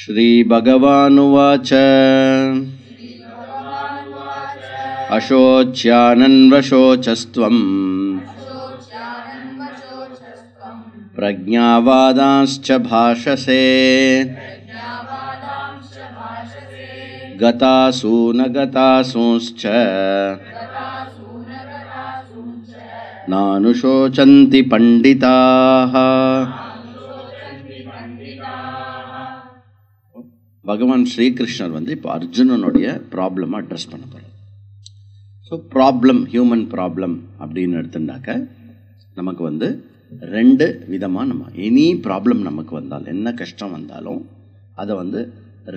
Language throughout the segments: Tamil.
श्रीभगवानुवाच अशोच्यानन्वशोचस्त्वम् प्रज्ञावादांश्च भाषसे गतासू न गतासूंश्च नानुशोचन्ति पण्डिताः பகவான் ஸ்ரீகிருஷ்ணர் வந்து இப்போ அர்ஜுனனுடைய ப்ராப்ளமாக அட்ரஸ் பண்ண போகிறார் ஸோ ப்ராப்ளம் ஹியூமன் ப்ராப்ளம் அப்படின்னு எடுத்துட்டாக்க நமக்கு வந்து ரெண்டு விதமாக நம்ம எனி ப்ராப்ளம் நமக்கு வந்தாலும் என்ன கஷ்டம் வந்தாலும் அதை வந்து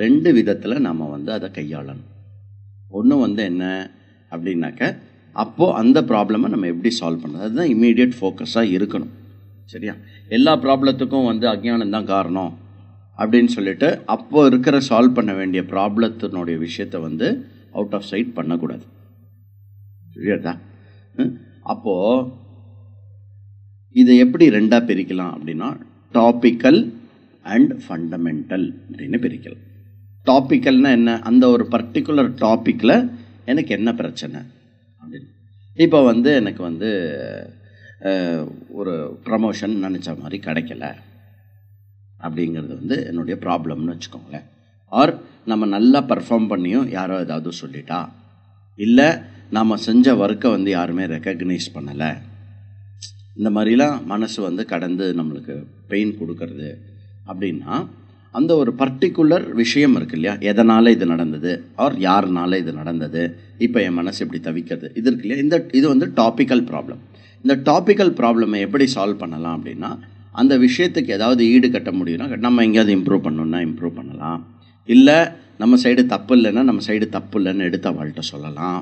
ரெண்டு விதத்தில் நம்ம வந்து அதை கையாளணும் ஒன்று வந்து என்ன அப்படின்னாக்க அப்போது அந்த ப்ராப்ளமை நம்ம எப்படி சால்வ் பண்ணுறது அதுதான் இம்மீடியட் ஃபோக்கஸாக இருக்கணும் சரியா எல்லா ப்ராப்ளத்துக்கும் வந்து அஜ்ஞானந்தான் தான் காரணம் அப்படின்னு சொல்லிட்டு அப்போ இருக்கிற சால்வ் பண்ண வேண்டிய ப்ராப்ளத்தினுடைய விஷயத்தை வந்து அவுட் ஆஃப் சைட் பண்ணக்கூடாது சரியாதா அப்போது இதை எப்படி ரெண்டாக பிரிக்கலாம் அப்படின்னா டாப்பிக்கல் அண்ட் ஃபண்டமெண்டல் அப்படின்னு பிரிக்கலாம் டாப்பிக்கல்னால் என்ன அந்த ஒரு பர்டிகுலர் டாப்பிக்கில் எனக்கு என்ன பிரச்சனை அப்படின்னு இப்போ வந்து எனக்கு வந்து ஒரு ப்ரமோஷன் நினச்ச மாதிரி கிடைக்கல அப்படிங்கிறது வந்து என்னுடைய ப்ராப்ளம்னு வச்சுக்கோங்களேன் ஆர் நம்ம நல்லா பர்ஃபார்ம் பண்ணியும் யாரோ ஏதாவது சொல்லிட்டா இல்லை நம்ம செஞ்ச ஒர்க்கை வந்து யாருமே ரெக்கக்னைஸ் பண்ணலை இந்த மாதிரிலாம் மனசு வந்து கடந்து நம்மளுக்கு பெயின் கொடுக்கறது அப்படின்னா அந்த ஒரு பர்டிகுலர் விஷயம் இருக்கு இல்லையா எதனால் இது நடந்தது ஆர் யாருனால இது நடந்தது இப்போ என் மனசு இப்படி தவிக்கிறது இது இருக்கு இல்லையா இந்த இது வந்து டாப்பிக்கல் ப்ராப்ளம் இந்த டாப்பிக்கல் ப்ராப்ளமை எப்படி சால்வ் பண்ணலாம் அப்படின்னா அந்த விஷயத்துக்கு ஏதாவது ஈடு கட்ட முடியும்னா நம்ம எங்கேயாவது இம்ப்ரூவ் பண்ணணும்னா இம்ப்ரூவ் பண்ணலாம் இல்லை நம்ம சைடு தப்பு இல்லைன்னா நம்ம சைடு தப்பு இல்லைன்னு எடுத்து அவள்கிட்ட சொல்லலாம்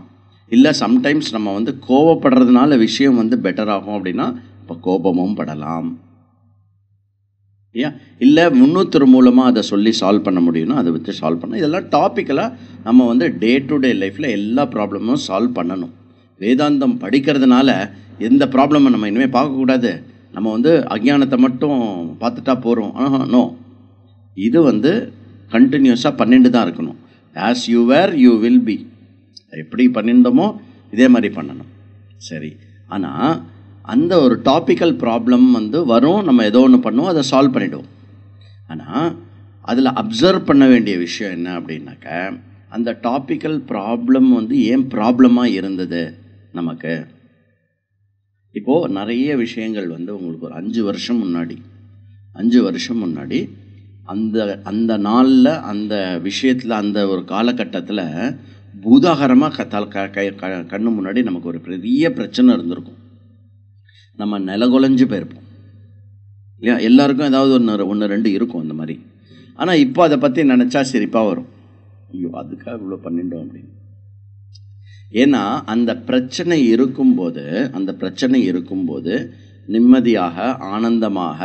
இல்லை சம்டைம்ஸ் நம்ம வந்து கோவப்படுறதுனால விஷயம் வந்து பெட்டர் ஆகும் அப்படின்னா இப்போ கோபமும் படலாம் ஏன் இல்லை முன்னூத்தர் மூலமாக அதை சொல்லி சால்வ் பண்ண முடியும்னா அதை வச்சு சால்வ் பண்ண இதெல்லாம் டாப்பிக்கலாக நம்ம வந்து டே டு டே லைஃப்பில் எல்லா ப்ராப்ளமும் சால்வ் பண்ணணும் வேதாந்தம் படிக்கிறதுனால எந்த ப்ராப்ளமும் நம்ம இனிமேல் பார்க்கக்கூடாது நம்ம வந்து அஜானத்தை மட்டும் பார்த்துட்டா போகிறோம் ஆஹா நோ இது வந்து கண்டினியூஸாக பன்னெண்டு தான் இருக்கணும் as you were you will be எப்படி பண்ணியிருந்தோமோ இதே மாதிரி பண்ணணும் சரி ஆனால் அந்த ஒரு டாப்பிக்கல் ப்ராப்ளம் வந்து வரும் நம்ம ஏதோ ஒன்று பண்ணுவோம் அதை சால்வ் பண்ணிவிடுவோம் ஆனால் அதில் அப்சர்வ் பண்ண வேண்டிய விஷயம் என்ன அப்படின்னாக்க அந்த டாப்பிக்கல் ப்ராப்ளம் வந்து ஏன் ப்ராப்ளமாக இருந்தது நமக்கு இப்போது நிறைய விஷயங்கள் வந்து உங்களுக்கு ஒரு அஞ்சு வருஷம் முன்னாடி அஞ்சு வருஷம் முன்னாடி அந்த அந்த நாளில் அந்த விஷயத்தில் அந்த ஒரு காலகட்டத்தில் பூதாகரமாக கத்தால் க க கண்ணு முன்னாடி நமக்கு ஒரு பெரிய பிரச்சனை இருந்திருக்கும் நம்ம நிலகுலைஞ்சு போயிருப்போம் இல்லையா எல்லாருக்கும் ஏதாவது ஒன்று ஒன்று ரெண்டு இருக்கும் அந்த மாதிரி ஆனால் இப்போ அதை பற்றி நினச்சா சிரிப்பாக வரும் ஐயோ அதுக்காக இவ்வளோ பண்ணிட்டோம் அப்படின்னு ஏன்னா அந்த பிரச்சனை இருக்கும்போது அந்த பிரச்சனை இருக்கும்போது நிம்மதியாக ஆனந்தமாக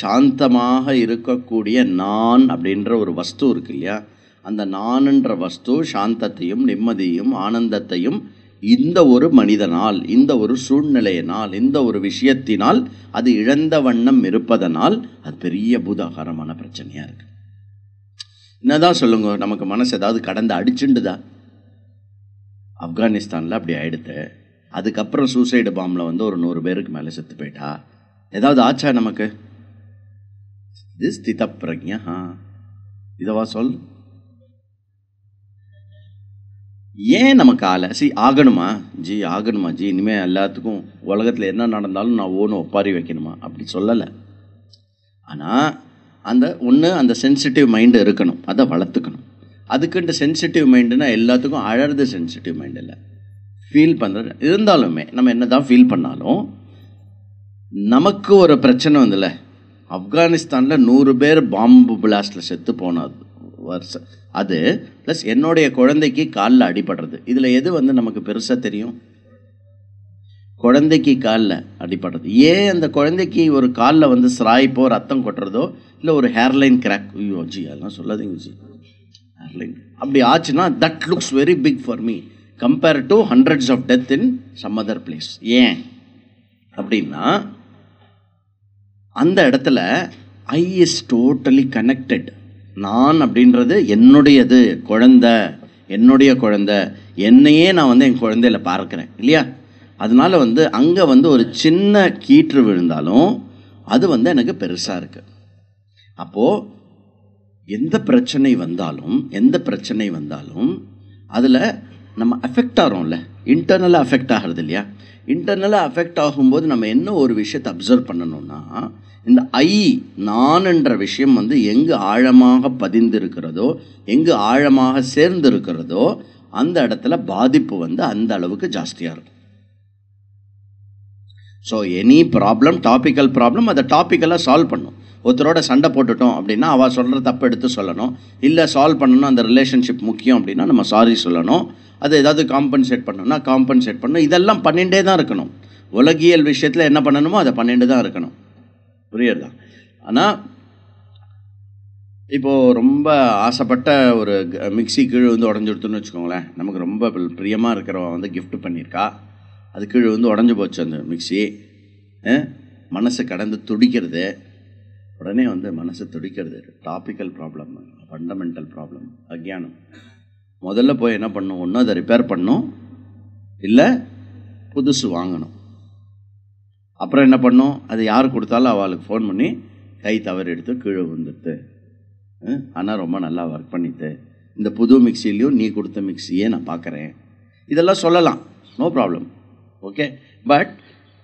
சாந்தமாக இருக்கக்கூடிய நான் அப்படின்ற ஒரு வஸ்து இருக்கு இல்லையா அந்த நான்ன்ற வஸ்து சாந்தத்தையும் நிம்மதியும் ஆனந்தத்தையும் இந்த ஒரு மனிதனால் இந்த ஒரு சூழ்நிலையினால் இந்த ஒரு விஷயத்தினால் அது இழந்த வண்ணம் இருப்பதனால் அது பெரிய பூதாகாரமான பிரச்சனையாக என்ன என்னதான் சொல்லுங்க நமக்கு மனசு ஏதாவது கடந்து அடிச்சுண்டுதா ஆப்கானிஸ்தானில் அப்படி ஆகிடுது அதுக்கப்புறம் சூசைடு பாம்பில் வந்து ஒரு நூறு பேருக்கு மேலே செத்து போயிட்டா ஏதாவது ஆச்சா நமக்கு இது ஸ்தித பிரஜா இதவா சொல் ஏன் நமக்கு ஆலை சி ஆகணுமா ஜி ஆகணுமா ஜி இனிமேல் எல்லாத்துக்கும் உலகத்தில் என்ன நடந்தாலும் நான் ஓனும் ஒப்பாரி வைக்கணுமா அப்படி சொல்லலை ஆனால் அந்த ஒன்று அந்த சென்சிட்டிவ் மைண்டு இருக்கணும் அதை வளர்த்துக்கணும் அதுக்குன்ட்டு சென்சிட்டிவ் மைண்டுனா எல்லாத்துக்கும் அழறது சென்சிட்டிவ் மைண்ட் இல்லை ஃபீல் பண்ணுறது இருந்தாலுமே நம்ம என்ன தான் ஃபீல் பண்ணாலும் நமக்கு ஒரு பிரச்சனை வந்துல ஆப்கானிஸ்தானில் நூறு பேர் பாம்பு பிளாஸ்டில் செத்து போனது வருஷம் அது ப்ளஸ் என்னுடைய குழந்தைக்கு காலில் அடிபடுறது இதில் எது வந்து நமக்கு பெருசாக தெரியும் குழந்தைக்கு காலில் அடிபடுறது ஏன் அந்த குழந்தைக்கு ஒரு காலில் வந்து சிராய்ப்போ ரத்தம் கொட்டுறதோ இல்லை ஒரு ஹேர்லைன் கிராக் ஐயோ ஜி அதெல்லாம் சொல்லாதீங்க ஜி லைக் அப்படி ஆச்சுன்னா that looks very big for me compare to hundreds of death in some other place ஏன் அப்படின்னா அந்த இடத்துல ஐ இஸ் டோட்டலி கனெக்டட் நான் அப்படின்றது என்னுடையது குழந்த என்னுடைய குழந்த என்னையே நான் வந்து என் குழந்தையில பார்க்குறேன் இல்லையா அதனால வந்து அங்கே வந்து ஒரு சின்ன கீற்று விழுந்தாலும் அது வந்து எனக்கு பெருசாக இருக்குது அப்போது எந்த பிரச்சனை வந்தாலும் எந்த பிரச்சனை வந்தாலும் அதில் நம்ம அஃபெக்ட் ஆகிறோம்ல இன்டர்னலாக அஃபெக்ட் ஆகிறது இல்லையா இன்டர்னலாக அஃபெக்ட் ஆகும்போது நம்ம என்ன ஒரு விஷயத்தை அப்சர்வ் பண்ணணும்னா இந்த ஐ நான்ன்ற விஷயம் வந்து எங்கு ஆழமாக பதிந்திருக்கிறதோ எங்கு ஆழமாக சேர்ந்து இருக்கிறதோ அந்த இடத்துல பாதிப்பு வந்து அந்த அளவுக்கு ஜாஸ்தியாக இருக்கும் so any problem topical problem அதை டாப்பிக்கலாக சால்வ் பண்ணும் ஒருத்தரோட சண்டை போட்டுட்டோம் அப்படின்னா அவள் சொல்கிற தப்பு எடுத்து சொல்லணும் இல்லை சால்வ் பண்ணணும் அந்த ரிலேஷன்ஷிப் முக்கியம் அப்படின்னா நம்ம சாரி சொல்லணும் அது ஏதாவது காம்பன்சேட் பண்ணணும்னா காம்பன்சேட் பண்ணணும் இதெல்லாம் பண்ணிகிட்டே தான் இருக்கணும் உலகியல் விஷயத்தில் என்ன பண்ணணுமோ அதை பண்ணிட்டு தான் இருக்கணும் புரியுதா ஆனால் இப்போது ரொம்ப ஆசைப்பட்ட ஒரு மிக்சி கீழ் வந்து உடஞ்சுடுத்துன்னு வச்சுக்கோங்களேன் நமக்கு ரொம்ப பிரியமாக இருக்கிறவ வந்து கிஃப்ட் பண்ணியிருக்கா அது கீழே வந்து உடஞ்சி போச்சு அந்த மிக்சி மனசு கடந்து துடிக்கிறது உடனே வந்து மனசு துடிக்கிறது டாப்பிக்கல் ப்ராப்ளம் ஃபண்டமெண்டல் ப்ராப்ளம் அக்ஞானம் முதல்ல போய் என்ன பண்ணும் ஒன்றும் அதை ரிப்பேர் பண்ணும் இல்லை புதுசு வாங்கணும் அப்புறம் என்ன பண்ணும் அது யார் கொடுத்தாலும் அவளுக்கு ஃபோன் பண்ணி கை தவறு எடுத்து கீழே வந்துட்டு ஆனால் ரொம்ப நல்லா ஒர்க் பண்ணிட்டு இந்த புது மிக்சிலையும் நீ கொடுத்த மிக்சியே நான் பார்க்குறேன் இதெல்லாம் சொல்லலாம் நோ ப்ராப்ளம் ஓகே பட்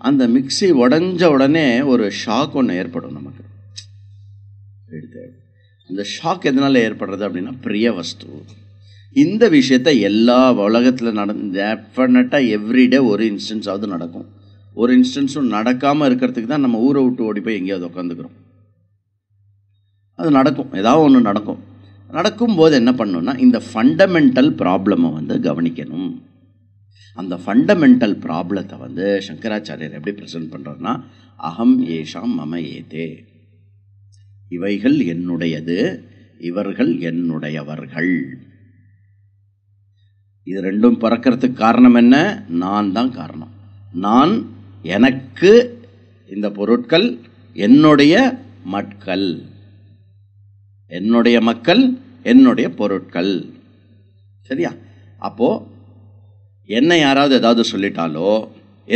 அந்த மிக்சி உடஞ்ச உடனே ஒரு ஷாக் ஒன்று ஏற்படும் நமக்கு எடுத்தார் அந்த ஷாக் எதனால் ஏற்படுறது அப்படின்னா பிரிய வஸ்து இந்த விஷயத்த எல்லா உலகத்தில் நடந்து டெஃபினட்டாக எவ்ரிடே ஒரு இன்ஸ்டன்ஸாவது நடக்கும் ஒரு இன்ஸ்டன்ஸும் நடக்காமல் இருக்கிறதுக்கு தான் நம்ம ஊரை விட்டு ஓடி போய் எங்கேயாவது உட்காந்துக்கிறோம் அது நடக்கும் ஏதாவது ஒன்று நடக்கும் நடக்கும்போது என்ன பண்ணணும்னா இந்த ஃபண்டமெண்டல் ப்ராப்ளமை வந்து கவனிக்கணும் அந்த ஃபண்டமெண்டல் ப்ராப்ளத்தை வந்து சங்கராச்சாரியர் எப்படி ப்ரெசென்ட் பண்ணுறோன்னா அகம் ஏஷாம் மம ஏதே இவைகள் என்னுடையது இவர்கள் என்னுடையவர்கள் இது ரெண்டும் பிறக்கிறதுக்கு காரணம் என்ன நான் தான் காரணம் நான் எனக்கு இந்த பொருட்கள் என்னுடைய மக்கள் என்னுடைய மக்கள் என்னுடைய பொருட்கள் சரியா அப்போது என்னை யாராவது ஏதாவது சொல்லிட்டாலோ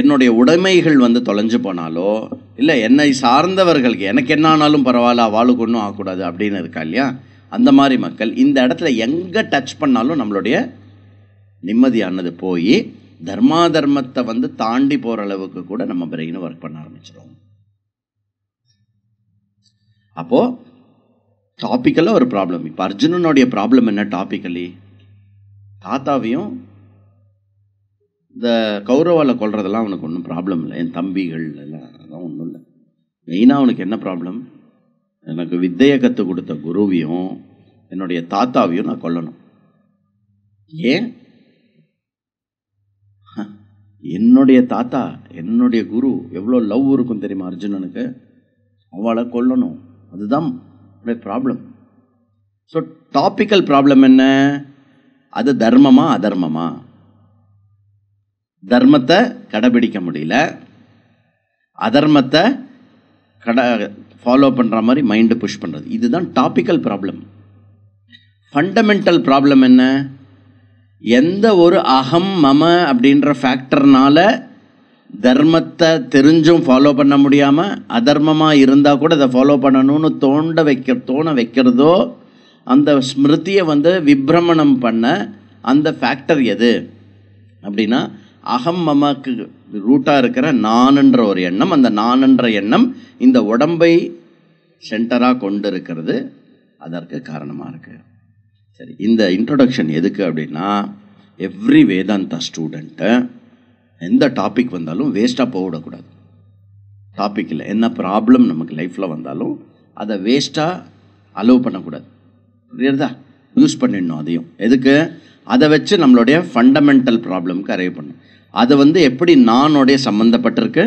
என்னுடைய உடைமைகள் வந்து தொலைஞ்சு போனாலோ இல்லை என்னை சார்ந்தவர்களுக்கு எனக்கு என்ன ஆனாலும் பரவாயில்ல அவளுக்கு ஒன்றும் ஆகக்கூடாது அப்படின்னு இருக்கா இல்லையா அந்த மாதிரி மக்கள் இந்த இடத்துல எங்கே டச் பண்ணாலும் நம்மளுடைய நிம்மதியானது போய் தர்மா தர்மத்தை வந்து தாண்டி போகிற அளவுக்கு கூட நம்ம பிரெயினை ஒர்க் பண்ண ஆரம்பிச்சிடும் அப்போது டாப்பிக்கலாக ஒரு ப்ராப்ளம் இப்போ அர்ஜுனனுடைய ப்ராப்ளம் என்ன டாப்பிக்கலி தாத்தாவையும் இந்த கௌரவாவில் கொள்றதெல்லாம் அவனுக்கு ஒன்றும் ப்ராப்ளம் இல்லை என் தம்பிகள் மெயினாக அவனுக்கு என்ன ப்ராப்ளம் எனக்கு வித்தையை கற்றுக் கொடுத்த குருவையும் என்னுடைய தாத்தாவையும் நான் கொல்லணும் ஏன் என்னுடைய தாத்தா என்னுடைய குரு எவ்வளோ லவ் இருக்கும் தெரியுமா அர்ஜுனனுக்கு அவளை கொல்லணும் அதுதான் ப்ராப்ளம் ஸோ டாப்பிக்கல் ப்ராப்ளம் என்ன அது தர்மமா அதர்மமா தர்மத்தை கடைபிடிக்க முடியல அதர்மத்தை கடை ஃபாலோ பண்ணுற மாதிரி மைண்டு புஷ் பண்ணுறது இதுதான் டாப்பிக்கல் ப்ராப்ளம் ஃபண்டமெண்டல் ப்ராப்ளம் என்ன எந்த ஒரு அகம் மம அப்படின்ற ஃபேக்டர்னால் தர்மத்தை தெரிஞ்சும் ஃபாலோ பண்ண முடியாமல் அதர்மமாக இருந்தால் கூட அதை ஃபாலோ பண்ணணும்னு தோண்ட வைக்க தோண வைக்கிறதோ அந்த ஸ்மிருதியை வந்து விப்ரமணம் பண்ண அந்த ஃபேக்டர் எது அப்படின்னா அகம் மமக்கு ரூட்டாக இருக்கிற நானுன்ற ஒரு எண்ணம் அந்த நானுன்ற எண்ணம் இந்த உடம்பை சென்டராக கொண்டு இருக்கிறது அதற்கு காரணமாக இருக்குது சரி இந்த இன்ட்ரொடக்ஷன் எதுக்கு அப்படின்னா எவ்ரி வேதாந்தா ஸ்டூடெண்ட்டை எந்த டாபிக் வந்தாலும் வேஸ்ட்டாக போகவிடக்கூடாது டாபிக் இல்லை என்ன ப்ராப்ளம் நமக்கு லைஃப்பில் வந்தாலும் அதை வேஸ்ட்டாக அலோவ் பண்ணக்கூடாது புரியுறதா யூஸ் பண்ணிடணும் அதையும் எதுக்கு அதை வச்சு நம்மளுடைய ஃபண்டமெண்டல் ப்ராப்ளம்க்கு அரைவ் பண்ணணும் அது வந்து எப்படி நானோடைய சம்மந்தப்பட்டிருக்கு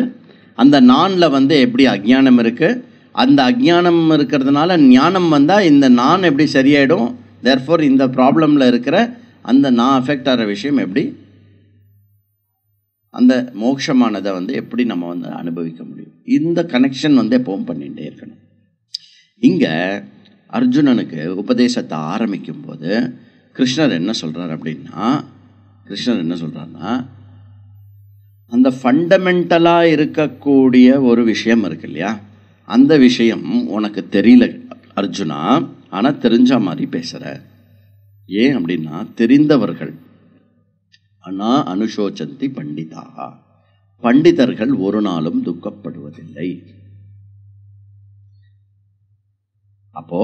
அந்த நானில் வந்து எப்படி அஜ்ஞானம் இருக்குது அந்த அஜ்ஞானம் இருக்கிறதுனால ஞானம் வந்தால் இந்த நான் எப்படி சரியாயிடும் தேர்ஃபோர் இந்த ப்ராப்ளமில் இருக்கிற அந்த நான் அஃபெக்ட் ஆகிற விஷயம் எப்படி அந்த மோட்சமானதை வந்து எப்படி நம்ம வந்து அனுபவிக்க முடியும் இந்த கனெக்ஷன் வந்து எப்பவும் பண்ணிகிட்டே இருக்கணும் இங்கே அர்ஜுனனுக்கு உபதேசத்தை ஆரம்பிக்கும் போது கிருஷ்ணர் என்ன சொல்கிறார் அப்படின்னா கிருஷ்ணர் என்ன சொல்கிறாருன்னா அந்த ஃபண்டமெண்டலாக இருக்கக்கூடிய ஒரு விஷயம் இருக்கு இல்லையா அந்த விஷயம் உனக்கு தெரியல அர்ஜுனா ஆனால் தெரிஞ்ச மாதிரி பேசுகிற ஏன் அப்படின்னா தெரிந்தவர்கள் ஆனால் அனுசோச்சந்தி பண்டிதா பண்டிதர்கள் ஒரு நாளும் துக்கப்படுவதில்லை அப்போ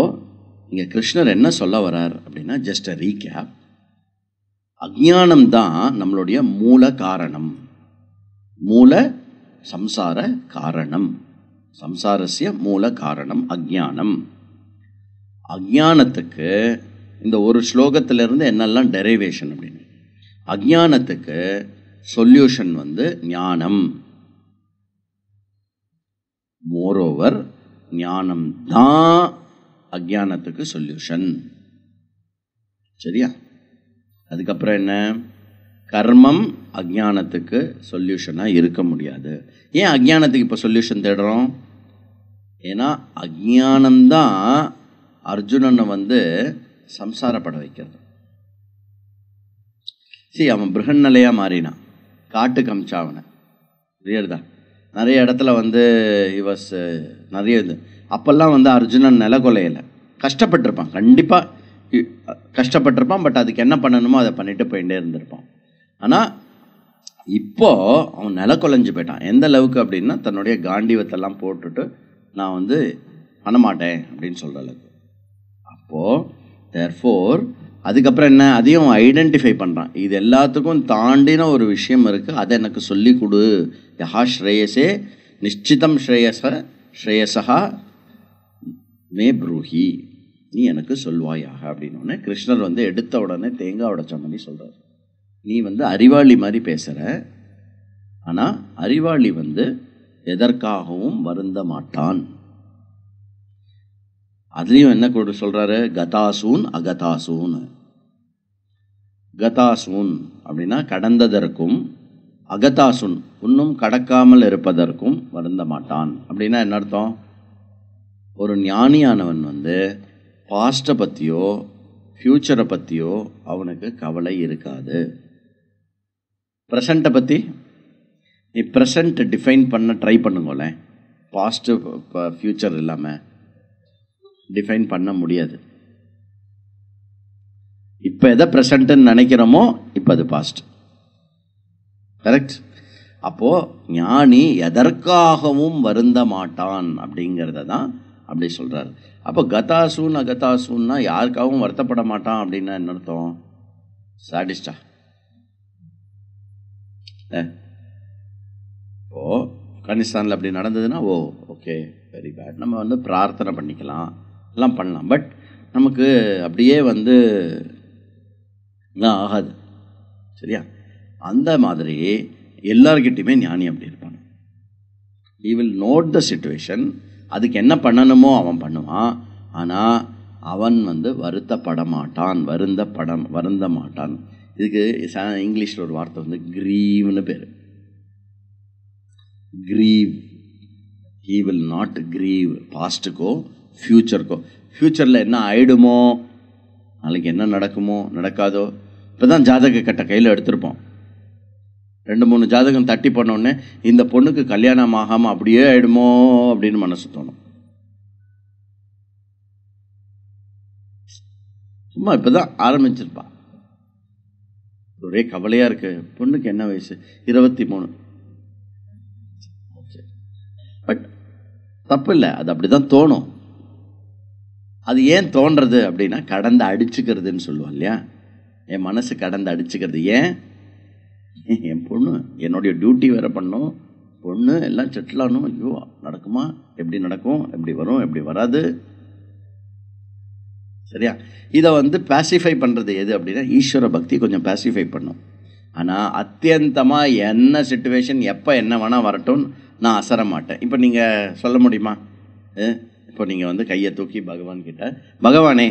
இங்கே கிருஷ்ணர் என்ன சொல்ல வரார் அப்படின்னா ஜஸ்ட் அ ரீகேப் அஜானம்தான் தான் நம்மளுடைய மூல காரணம் மூல சம்சார காரணம் சம்சாரசிய மூல காரணம் அஜானம் அஜானத்துக்கு இந்த ஒரு ஸ்லோகத்திலிருந்து என்னெல்லாம் டெரைவேஷன் அப்படின்னு அஜானத்துக்கு சொல்யூஷன் வந்து ஞானம் மோரோவர் ஞானம் தான் அஜானத்துக்கு சொல்யூஷன் சரியா அதுக்கப்புறம் என்ன கர்மம் அஜானத்துக்கு சொல்யூஷனாக இருக்க முடியாது ஏன் அஜானத்துக்கு இப்போ சொல்யூஷன் தேடுறோம் ஏன்னா அஜானந்தான் அர்ஜுனனை வந்து சம்சாரப்பட வைக்கிறது சரி அவன் பிருகநிலையாக மாறினான் காட்டு கம்சாவனை அவனை தான் நிறைய இடத்துல வந்து இவஸ் நிறைய இது அப்போல்லாம் வந்து அர்ஜுனன் நில கொலையில் கஷ்டப்பட்டிருப்பான் கண்டிப்பாக கஷ்டப்பட்டிருப்பான் பட் அதுக்கு என்ன பண்ணணுமோ அதை பண்ணிட்டு போயிட்டே இருந்திருப்பான் ஆனால் இப்போது அவன் நில குலைஞ்சு போயிட்டான் எந்த அளவுக்கு அப்படின்னா தன்னுடைய காண்டிவத்தெல்லாம் போட்டுட்டு நான் வந்து பண்ண மாட்டேன் அப்படின்னு சொல்கிற அளவுக்கு அப்போது தேர்ஃபோர் அதுக்கப்புறம் என்ன அதையும் ஐடென்டிஃபை பண்ணுறான் இது எல்லாத்துக்கும் தாண்டின ஒரு விஷயம் இருக்குது அதை எனக்கு சொல்லி கொடு யஹா ஸ்ரேயசே நிச்சிதம் ஸ்ரேயச ஸ்ரேயசா மே ப்ரூஹி நீ எனக்கு சொல்வாயாக அப்படின்னு கிருஷ்ணர் வந்து எடுத்த உடனே தேங்காய் உடைச்ச மாதிரி சொல்கிறார் நீ வந்து அறிவாளி மாதிரி பேசுகிற ஆனால் அறிவாளி வந்து எதற்காகவும் வருந்த மாட்டான் அதுலேயும் என்ன கொடு சொல்கிறாரு கதாசூன் அகதாசூன் கதாசூன் அப்படின்னா கடந்ததற்கும் அகதாசுன் இன்னும் கடக்காமல் இருப்பதற்கும் வருந்த மாட்டான் அப்படின்னா என்ன அர்த்தம் ஒரு ஞானியானவன் வந்து பாஸ்ட்டை பற்றியோ ஃப்யூச்சரை பற்றியோ அவனுக்கு கவலை இருக்காது ப்ரெசண்ட்டை பற்றி நீ ப்ரெசண்ட்டை டிஃபைன் பண்ண ட்ரை பண்ணுங்களேன் பாஸ்ட்டு இப்போ ஃப்யூச்சர் இல்லாமல் டிஃபைன் பண்ண முடியாது இப்போ எதை ப்ரெசண்ட்டுன்னு நினைக்கிறோமோ இப்போ அது பாஸ்ட் கரெக்ட் அப்போது ஞானி எதற்காகவும் வருந்த மாட்டான் அப்படிங்கிறத தான் அப்படி சொல்கிறார் அப்போ கதாசூன் அகதாசூன்னா யாருக்காகவும் வருத்தப்பட மாட்டான் அப்படின்னா என்ன அர்த்தம் சாடிஸ்டா ஓ ஆப்கானிஸ்தானில் அப்படி நடந்ததுன்னா ஓ ஓகே வெரி பேட் நம்ம வந்து பிரார்த்தனை பண்ணிக்கலாம் எல்லாம் பண்ணலாம் பட் நமக்கு அப்படியே வந்து ஆகாது சரியா அந்த மாதிரி எல்லார்கிட்டையுமே ஞானி அப்படி இருப்பான் he will note the situation அதுக்கு என்ன பண்ணணுமோ அவன் பண்ணுவான் ஆனால் அவன் வந்து வருத்தப்பட மாட்டான் வருந்த படம் வருந்த மாட்டான் இதுக்கு இங்கிலீஷில் ஒரு வார்த்தை வந்து கிரீவ்னு பேர் grieve he will not grieve பாஸ்ட்டுக்கோ ஃப்யூச்சருக்கோ ஃப்யூச்சரில் என்ன ஆகிடுமோ நாளைக்கு என்ன நடக்குமோ நடக்காதோ இப்போ தான் ஜாதக கட்ட கையில் எடுத்திருப்போம் ரெண்டு மூணு ஜாதகம் தட்டி பண்ணோடனே இந்த பொண்ணுக்கு கல்யாணம் ஆகாமல் அப்படியே ஆகிடுமோ அப்படின்னு மனசு தோணும் சும்மா இப்போ தான் ஆரம்பிச்சிருப்பான் ஒரே கவலையாக இருக்கு பொண்ணுக்கு என்ன வயசு இருபத்தி மூணு பட் தப்பு இல்லை அது அப்படி தான் தோணும் அது ஏன் தோன்றது அப்படின்னா கடந்து அடிச்சுக்கிறதுன்னு சொல்லுவோம் இல்லையா என் மனசு கடந்து அடிச்சுக்கிறது ஏன் என் பொண்ணு என்னுடைய டியூட்டி வேறு பண்ணும் பொண்ணு எல்லாம் செட்டில் ஆகணும் ஐயோ நடக்குமா எப்படி நடக்கும் எப்படி வரும் எப்படி வராது சரியா இதை வந்து பேசிஃபை பண்ணுறது எது அப்படின்னா ஈஸ்வர பக்தி கொஞ்சம் பேசிஃபை பண்ணும் ஆனால் அத்தியந்தமாக என்ன சுச்சுவேஷன் எப்போ என்ன வேணால் வரட்டும் நான் அசர மாட்டேன் இப்போ நீங்கள் சொல்ல முடியுமா இப்போ நீங்கள் வந்து கையை தூக்கி பகவான் கிட்ட பகவானே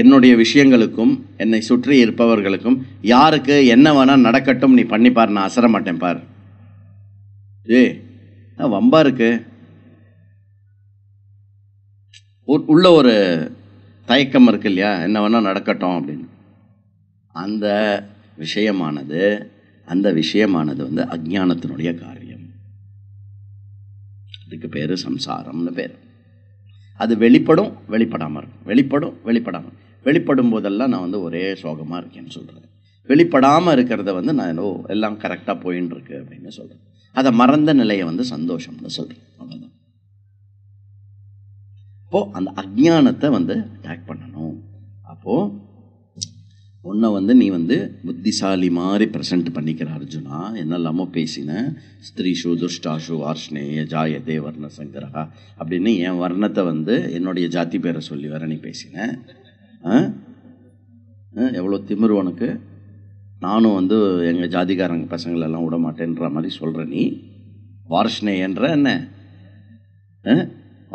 என்னுடைய விஷயங்களுக்கும் என்னை சுற்றி இருப்பவர்களுக்கும் யாருக்கு என்ன வேணால் நடக்கட்டும் நீ பண்ணிப்பார் நான் அசர மாட்டேன் பார் ஏ வம்பா இருக்குது உள்ள ஒரு தயக்கம் இருக்கு இல்லையா என்ன வேணால் நடக்கட்டும் அப்படின்னு அந்த விஷயமானது அந்த விஷயமானது வந்து அஜானத்தினுடைய காரியம் அதுக்கு பேர் சம்சாரம்னு பேர் அது வெளிப்படும் வெளிப்படாமல் இருக்கும் வெளிப்படும் வெளிப்படாமல் வெளிப்படும் போதெல்லாம் நான் வந்து ஒரே சோகமாக இருக்கேன்னு சொல்கிறேன் வெளிப்படாமல் இருக்கிறத வந்து நான் ஏதோ எல்லாம் கரெக்டாக போயின்னு இருக்கு அப்படின்னு சொல்கிறேன் அதை மறந்த நிலையை வந்து சந்தோஷம்னு சொல்கிறேன் அப்போது அந்த அஜானத்தை வந்து அட்டாக் பண்ணணும் அப்போது உன்னை வந்து நீ வந்து புத்திசாலி மாதிரி ப்ரெசென்ட் பண்ணிக்கிற அர்ஜுனா என்னெல்லாமோ பேசின ஸ்திரீஷு துஷ்டாஷு ஆர்ஷ்ணேய ஜாயதே வர்ண சங்கரா அப்படின்னு என் வர்ணத்தை வந்து என்னுடைய ஜாதி பேரை சொல்லி வர நீ பேசினேன் எவ்வளோ திமிர் உனக்கு நானும் வந்து எங்கள் ஜாதிகாரங்க பசங்களெல்லாம் விட மாட்டேன்ற மாதிரி சொல்கிற நீ வார்ஷ்ணேயன்ற என்ன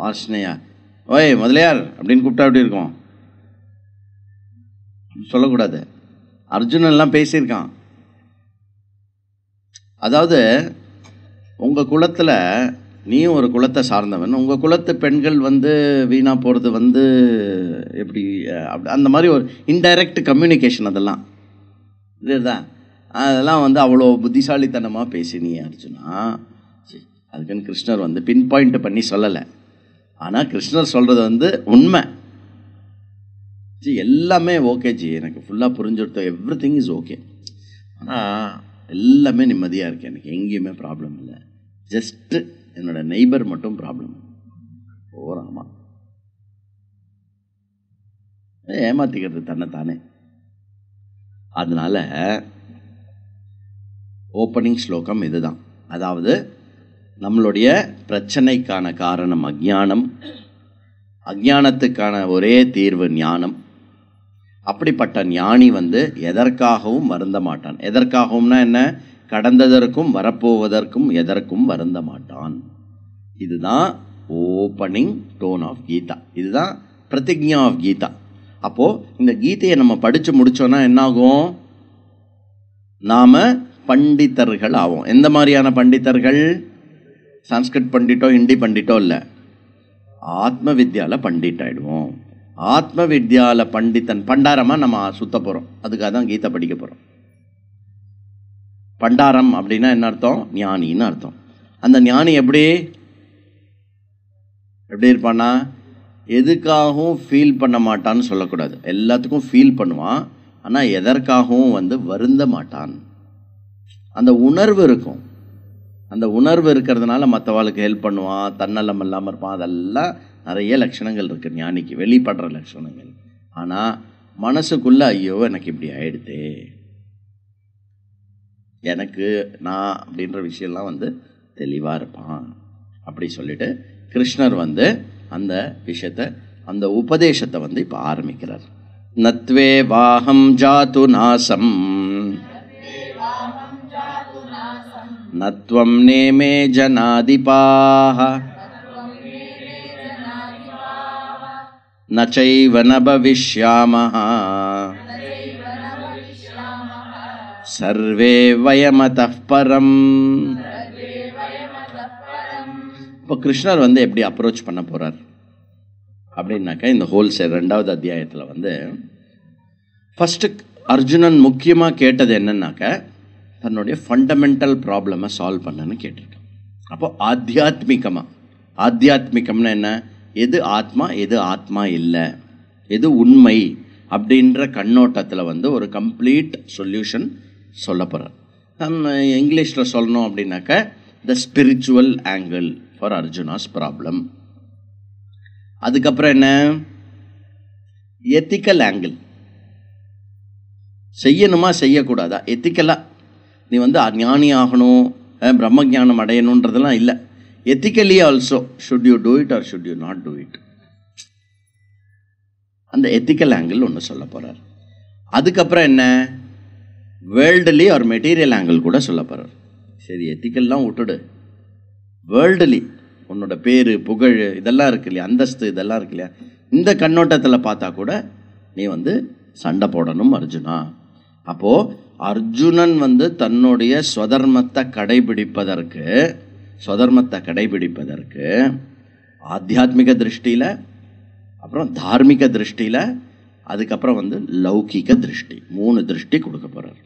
வார்ஷ்ணேயா ஓய் முதலியார் அப்படின்னு கூப்பிட்டா அப்படி இருக்கும் சொல்லக்கூடாது அர்ஜுனெல்லாம் பேசியிருக்கான் அதாவது உங்கள் குலத்தில் நீயும் ஒரு குலத்தை சார்ந்தவன் உங்கள் குலத்து பெண்கள் வந்து வீணாக போகிறது வந்து எப்படி அப்படி அந்த மாதிரி ஒரு இன்டைரக்ட் கம்யூனிகேஷன் அதெல்லாம் இதுதான் அதெல்லாம் வந்து அவ்வளோ புத்திசாலித்தனமாக பேசினீ அர்ஜுனா அதுக்குன்னு கிருஷ்ணர் வந்து பின் பாயிண்ட் பண்ணி சொல்லலை ஆனால் கிருஷ்ணர் சொல்கிறது வந்து உண்மை ஜி எல்லாமே ஓகே ஜி எனக்கு ஃபுல்லாக புரிஞ்சுடுத்தோம் எவ்ரி திங் இஸ் ஓகே ஆனால் எல்லாமே நிம்மதியாக இருக்குது எனக்கு எங்கேயுமே ப்ராப்ளம் இல்லை ஜஸ்ட்டு என்னோடய நெய்பர் மட்டும் ப்ராப்ளம் ஓராமா ஏமாற்றிக்கிறது தன்னைத்தானே அதனால் ஓப்பனிங் ஸ்லோகம் இதுதான் அதாவது நம்மளுடைய பிரச்சனைக்கான காரணம் அஜானம் அஜானத்துக்கான ஒரே தீர்வு ஞானம் அப்படிப்பட்ட ஞானி வந்து எதற்காகவும் வருந்த மாட்டான் எதற்காகவும்னா என்ன கடந்ததற்கும் வரப்போவதற்கும் எதற்கும் வருந்த மாட்டான் இதுதான் ஓப்பனிங் டோன் ஆஃப் கீதா இதுதான் பிரதிஜா ஆஃப் கீதா அப்போது இந்த கீதையை நம்ம படித்து முடித்தோன்னா என்னாகும் நாம் பண்டித்தர்கள் ஆகும் எந்த மாதிரியான பண்டிதர்கள் சன்ஸ்கிருட் பண்டிட்டோ ஹிந்தி பண்டிட்டோ இல்லை ஆத்ம வித்யாவில் பண்டிட் ஆகிடுவோம் ஆத்ம வித்யாவில் பண்டித்தன் பண்டாரமாக நம்ம சுத்த போகிறோம் அதுக்காக தான் கீதை படிக்க போகிறோம் பண்டாரம் அப்படின்னா என்ன அர்த்தம் ஞானின்னு அர்த்தம் அந்த ஞானி எப்படி எப்படி இருப்பான்னா எதுக்காகவும் ஃபீல் பண்ண மாட்டான்னு சொல்லக்கூடாது எல்லாத்துக்கும் ஃபீல் பண்ணுவான் ஆனால் எதற்காகவும் வந்து வருந்த மாட்டான் அந்த உணர்வு இருக்கும் அந்த உணர்வு இருக்கிறதுனால மற்றவாளுக்கு ஹெல்ப் பண்ணுவான் தன்னலம் இல்லாமல் இருப்பான் அதெல்லாம் நிறைய லட்சணங்கள் இருக்குது ஞானிக்கு வெளிப்படுற லட்சணங்கள் ஆனால் மனசுக்குள்ளே ஐயோ எனக்கு இப்படி ஆயிடுது எனக்கு நான் அப்படின்ற விஷயம்லாம் வந்து தெளிவாக இருப்பான் அப்படி சொல்லிட்டு கிருஷ்ணர் வந்து அந்த விஷயத்தை அந்த உபதேசத்தை வந்து இப்போ ஆரம்பிக்கிறார் நத்வே வாஹம் ஜாது நாசம் நம் நேமே नेमे जनाधिपाः न சர்வே न இப்போ கிருஷ்ணர் வந்து எப்படி அப்ரோச் பண்ண போகிறார் அப்படின்னாக்கா இந்த ஹோல்சேல் ரெண்டாவது அத்தியாயத்தில் வந்து ஃபஸ்ட்டு அர்ஜுனன் முக்கியமாக கேட்டது என்னன்னாக்க தன்னுடைய ஃபண்டமெண்டல் ப்ராப்ளமை சால்வ் பண்ணன்னு கேட்டிருக்கேன் அப்போது ஆத்தியாத்மிகமாக ஆத்தியாத்மிகம்னா என்ன எது ஆத்மா எது ஆத்மா இல்லை எது உண்மை அப்படின்ற கண்ணோட்டத்தில் வந்து ஒரு கம்ப்ளீட் சொல்யூஷன் சொல்ல போகிறார் நம்ம இங்கிலீஷில் சொல்லணும் அப்படின்னாக்க the spiritual angle for Arjuna's problem அதுக்கப்புறம் என்ன எத்திக்கல் ஆங்கிள் செய்யணுமா செய்யக்கூடாதா எத்திக்கலாக நீ வந்து அஞானி ஆகணும் பிரம்ம ஜானம் அடையணுன்றதெல்லாம் இல்லை ethically also should you do it or should you not do it அந்த எத்திக்கல் ஆங்கிள் ஒன்று சொல்ல போகிறார் அதுக்கப்புறம் என்ன வேர்ல்டுலி ஒரு மெட்டீரியல் ஆங்கிள் கூட சொல்ல போகிறார் சரி எத்திக்கல்லாம் விட்டுடு வேர்ல்டுலி உன்னோட பேர் புகழ் இதெல்லாம் இருக்கு இல்லையா அந்தஸ்து இதெல்லாம் இருக்கு இல்லையா இந்த கண்ணோட்டத்தில் பார்த்தா கூட நீ வந்து சண்டை போடணும் அர்ஜுனா அப்போது அர்ஜுனன் வந்து தன்னுடைய ஸ்வதர்மத்தை கடைபிடிப்பதற்கு ஸ்வதர்மத்தை கடைபிடிப்பதற்கு ஆத்தியாத்மிக திருஷ்டியில் அப்புறம் தார்மிக திருஷ்டியில் அதுக்கப்புறம் வந்து லௌகிக திருஷ்டி மூணு திருஷ்டி கொடுக்க போகிறார்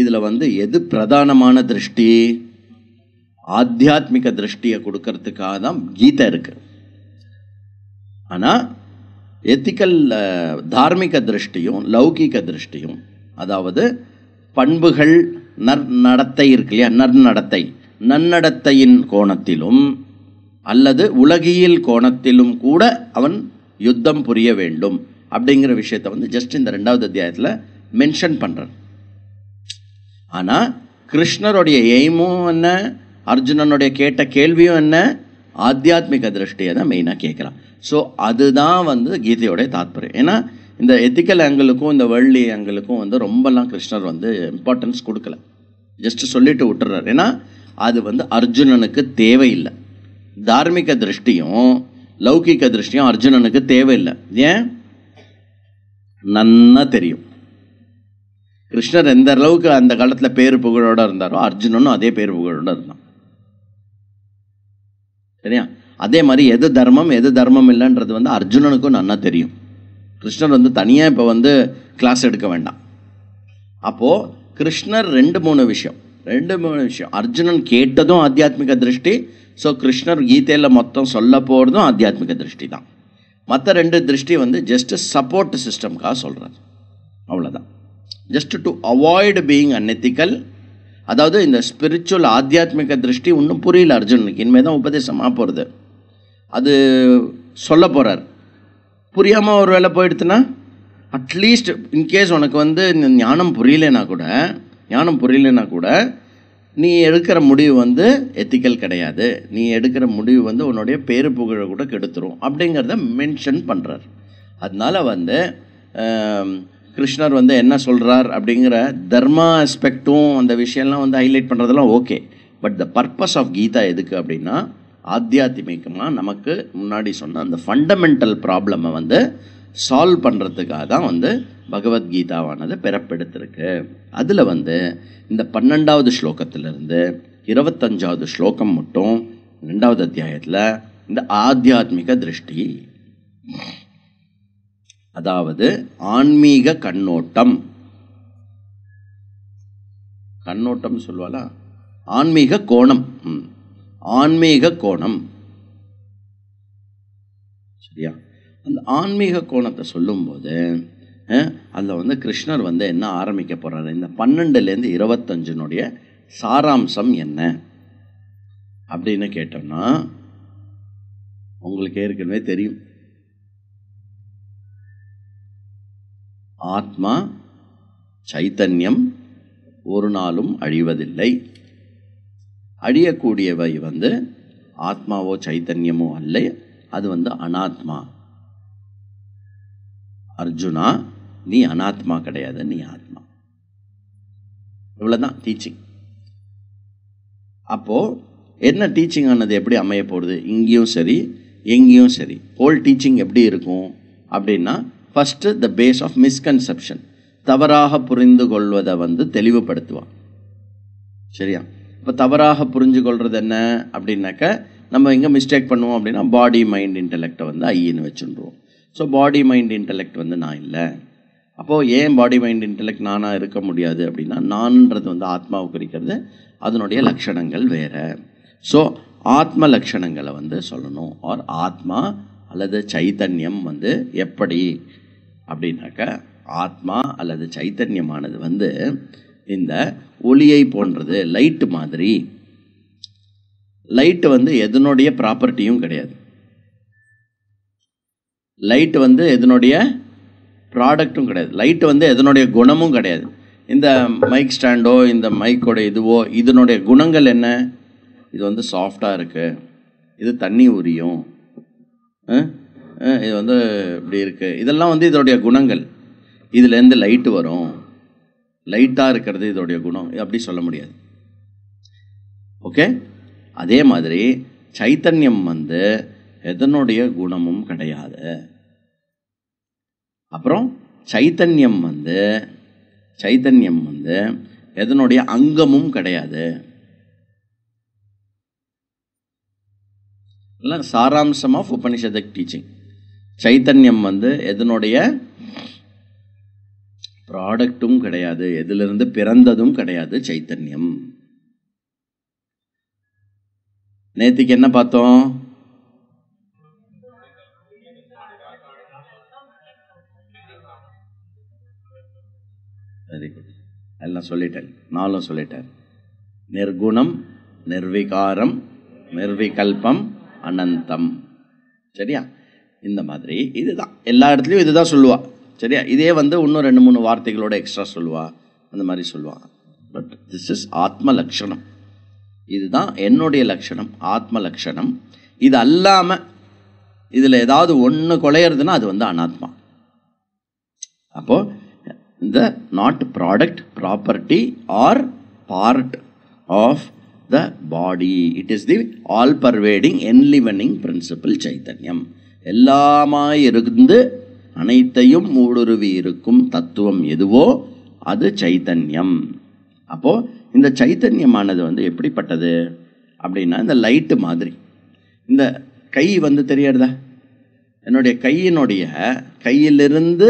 இதில் வந்து எது பிரதானமான திருஷ்டி ஆத்தியாத்மிக திருஷ்டியை கொடுக்கறதுக்காக தான் கீதை இருக்கு ஆனால் எத்திக்கல் தார்மிக திருஷ்டியும் லௌகிக திருஷ்டியும் அதாவது பண்புகள் நற்நடத்தை இருக்கு இல்லையா நற்நடத்தை நன்னடத்தையின் கோணத்திலும் அல்லது உலகியல் கோணத்திலும் கூட அவன் யுத்தம் புரிய வேண்டும் அப்படிங்கிற விஷயத்த வந்து ஜஸ்ட் இந்த ரெண்டாவது அத்தியாயத்தில் மென்ஷன் பண்ணுறான் ஆனால் கிருஷ்ணருடைய எய்மும் என்ன அர்ஜுனனுடைய கேட்ட கேள்வியும் என்ன ஆத்தியாத்மிக திருஷ்டியை தான் மெயினாக கேட்குறான் ஸோ அதுதான் வந்து கீதையோடைய தாத்பரியம் ஏன்னா இந்த எத்திக்கல் ஆங்கிளுக்கும் இந்த வேர்ல்ட்லி ஆங்கிளுக்கும் வந்து ரொம்பலாம் கிருஷ்ணர் வந்து இம்பார்ட்டன்ஸ் கொடுக்கல ஜஸ்ட் சொல்லிட்டு விட்டுறாரு ஏன்னா அது வந்து அர்ஜுனனுக்கு தேவையில்லை தார்மிக திருஷ்டியும் லௌகிக திருஷ்டியும் அர்ஜுனனுக்கு தேவையில்லை ஏன் நன்னா தெரியும் கிருஷ்ணர் எந்த அளவுக்கு அந்த காலத்தில் பேரு புகழோட இருந்தாரோ அர்ஜுனனும் அதே பேரு புகழோட இருந்தான் சரியா அதே மாதிரி எது தர்மம் எது தர்மம் இல்லைன்றது வந்து அர்ஜுனனுக்கும் நன்னா தெரியும் கிருஷ்ணர் வந்து தனியாக இப்போ வந்து கிளாஸ் எடுக்க வேண்டாம் அப்போது கிருஷ்ணர் ரெண்டு மூணு விஷயம் ரெண்டு மூணு விஷயம் அர்ஜுனன் கேட்டதும் ஆத்தியாத்மிக திருஷ்டி ஸோ கிருஷ்ணர் கீதையில் மொத்தம் சொல்ல போகிறதும் ஆத்தியாத்மிக திருஷ்டி தான் மற்ற ரெண்டு திருஷ்டி வந்து ஜஸ்ட் சப்போர்ட் சிஸ்டம்காக சொல்கிறார் அவ்வளோதான் just to avoid being unethical அதாவது இந்த ஸ்பிரிச்சுவல் ஆத்தியாத்மிக திருஷ்டி ஒன்றும் புரியல அர்ஜுனனுக்கு இனிமேல் தான் உபதேசமாக போகிறது அது சொல்ல போகிறார் புரியாமல் ஒரு வேலை போயிடுத்துன்னா அட்லீஸ்ட் இன்கேஸ் உனக்கு வந்து ஞானம் புரியலனா கூட ஞானம் புரியலனா கூட நீ எடுக்கிற முடிவு வந்து எத்திக்கல் கிடையாது நீ எடுக்கிற முடிவு வந்து உன்னுடைய பேரு புகழை கூட கெடுத்துரும் அப்படிங்கிறத மென்ஷன் பண்ணுறார் அதனால் வந்து கிருஷ்ணர் வந்து என்ன சொல்கிறார் அப்படிங்கிற தர்மா அஸ்பெக்டும் அந்த விஷயம்லாம் வந்து ஹைலைட் பண்ணுறதெல்லாம் okay but the purpose of Gita எதுக்கு அப்படின்னா ஆத்தியாத்மிகமாக நமக்கு முன்னாடி சொன்ன அந்த ஃபண்டமெண்டல் ப்ராப்ளமை வந்து சால்வ் பண்ணுறதுக்காக தான் வந்து பகவத்கீதாவானது பிறப்பெடுத்திருக்கு அதில் வந்து இந்த பன்னெண்டாவது ஸ்லோகத்திலிருந்து இருபத்தஞ்சாவது ஸ்லோகம் மட்டும் ரெண்டாவது அத்தியாயத்தில் இந்த ஆத்தியாத்மிக திருஷ்டி அதாவது ஆன்மீக கண்ணோட்டம் கண்ணோட்டம் சொல்லுவாளா ஆன்மீக கோணம் ஆன்மீக கோணம் சரியா அந்த ஆன்மீக கோணத்தை சொல்லும்போது அதில் வந்து கிருஷ்ணர் வந்து என்ன ஆரம்பிக்க போகிறாரு இந்த பன்னெண்டுலேருந்து இருபத்தஞ்சினுடைய சாராம்சம் என்ன அப்படின்னு கேட்டோம்னா உங்களுக்கு ஏற்கனவே தெரியும் ஆத்மா சைத்தன்யம் ஒரு நாளும் அழிவதில்லை அழியக்கூடியவை வந்து ஆத்மாவோ சைத்தன்யமோ அல்ல அது வந்து அனாத்மா அர்ஜுனா நீ அனாத்மா கிடையாது நீ ஆத்மா இவ்வளோதான் டீச்சிங் அப்போது என்ன டீச்சிங் ஆனது எப்படி அமைய போகிறது இங்கேயும் சரி எங்கேயும் சரி ஹோல் டீச்சிங் எப்படி இருக்கும் அப்படின்னா first the phase of misconception தவறாக புரிந்து கொள்வதை வந்து தெளிவுபடுத்துவான் சரியா இப்போ தவறாக புரிஞ்சு கொள்வது என்ன அப்படின்னாக்க நம்ம எங்கே மிஸ்டேக் பண்ணுவோம் அப்படின்னா பாடி மைண்ட் இன்டெலெக்டை வந்து ஐயின்னு வச்சுருவோம் ஸோ பாடி மைண்ட் இன்டெலெக்ட் வந்து நான் இல்லை அப்போது ஏன் பாடி மைண்ட் இன்டெலெக்ட் நானாக இருக்க முடியாது அப்படின்னா நான்ன்றது வந்து ஆத்மாவை குறிக்கிறது அதனுடைய லக்ஷணங்கள் வேறு ஸோ ஆத்ம லக்ஷணங்களை வந்து சொல்லணும் ஆர் ஆத்மா அல்லது சைத்தன்யம் வந்து எப்படி அப்படின்னாக்க ஆத்மா அல்லது சைத்தன்யமானது வந்து இந்த ஒளியை போன்றது லைட்டு மாதிரி லைட்டு வந்து எதனுடைய ப்ராப்பர்ட்டியும் கிடையாது லைட்டு வந்து எதனுடைய ப்ராடக்ட்டும் கிடையாது லைட்டு வந்து எதனுடைய குணமும் கிடையாது இந்த மைக் ஸ்டாண்டோ இந்த மைக்கோட இதுவோ இதனுடைய குணங்கள் என்ன இது வந்து சாஃப்டாக இருக்குது இது தண்ணி உரியும் இது வந்து இப்படி இருக்குது இதெல்லாம் வந்து இதனுடைய குணங்கள் இதுலேருந்து லைட்டு வரும் லைட்டாக இருக்கிறது இதோடைய குணம் அப்படி சொல்ல முடியாது ஓகே அதே மாதிரி சைத்தன்யம் வந்து எதனுடைய குணமும் கிடையாது அப்புறம் சைத்தன்யம் வந்து சைத்தன்யம் வந்து எதனுடைய அங்கமும் கிடையாது சாராம்சம் ஆஃப் உபனிஷத் டீச்சிங் சைத்தன்யம் வந்து எதனுடைய ப்ராடக்டும் கிடையாது எதிலிருந்து பிறந்ததும் கிடையாது சைத்தன்யம் நேற்றுக்கு என்ன பார்த்தோம் வெரி குட் எல்லாம் சொல்லிட்டேன் நாளும் சொல்லிட்டேன் நிர்குணம் நிர்விகாரம் நிர்விகல்பம் அனந்தம் சரியா இந்த மாதிரி இதுதான் எல்லா இடத்துலையும் இதுதான் சொல்லுவாள் சரியா இதே வந்து இன்னும் ரெண்டு மூணு வார்த்தைகளோட எக்ஸ்ட்ரா சொல்லுவா அந்த மாதிரி சொல்லுவான் பட் திஸ் இஸ் ஆத்ம லக்ஷணம் இதுதான் என்னுடைய லக்ஷணம் ஆத்ம லக்ஷணம் இது அல்லாமல் இதில் ஏதாவது ஒன்று குலையிறதுன்னா அது வந்து அனாத்மா அப்போது இந்த not product property or part of the body it is the all pervading enlivening principle சைத்தன்யம் எல்லாமாயிருந்து அனைத்தையும் ஊடுருவி இருக்கும் தத்துவம் எதுவோ அது சைத்தன்யம் அப்போது இந்த சைத்தன்யமானது வந்து எப்படிப்பட்டது அப்படின்னா இந்த லைட்டு மாதிரி இந்த கை வந்து தெரியறதா என்னுடைய கையினுடைய கையிலிருந்து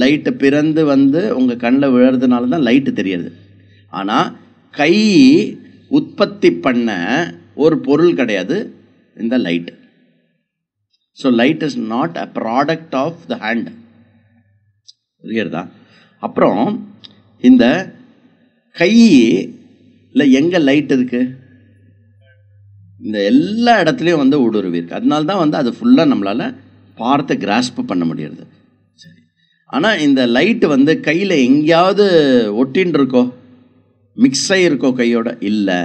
லைட்டு பிறந்து வந்து உங்கள் கண்ணில் விழுறதுனால தான் லைட்டு தெரியுது ஆனால் கை உற்பத்தி பண்ண ஒரு பொருள் கிடையாது இந்த light so light is not a product of the hand புரியுறதா அப்புறம் இந்த கை இல்லை எங்கே லைட் இருக்குது இந்த எல்லா இடத்துலையும் வந்து ஊடுருவி இருக்குது அதனால தான் வந்து அது ஃபுல்லாக நம்மளால் பார்த்து கிராஸ்ப் பண்ண முடியறது சரி ஆனால் இந்த லைட்டு வந்து கையில் எங்கேயாவது ஒட்டின்னு இருக்கோ மிக்ஸ் ஆகிருக்கோ கையோட இல்லை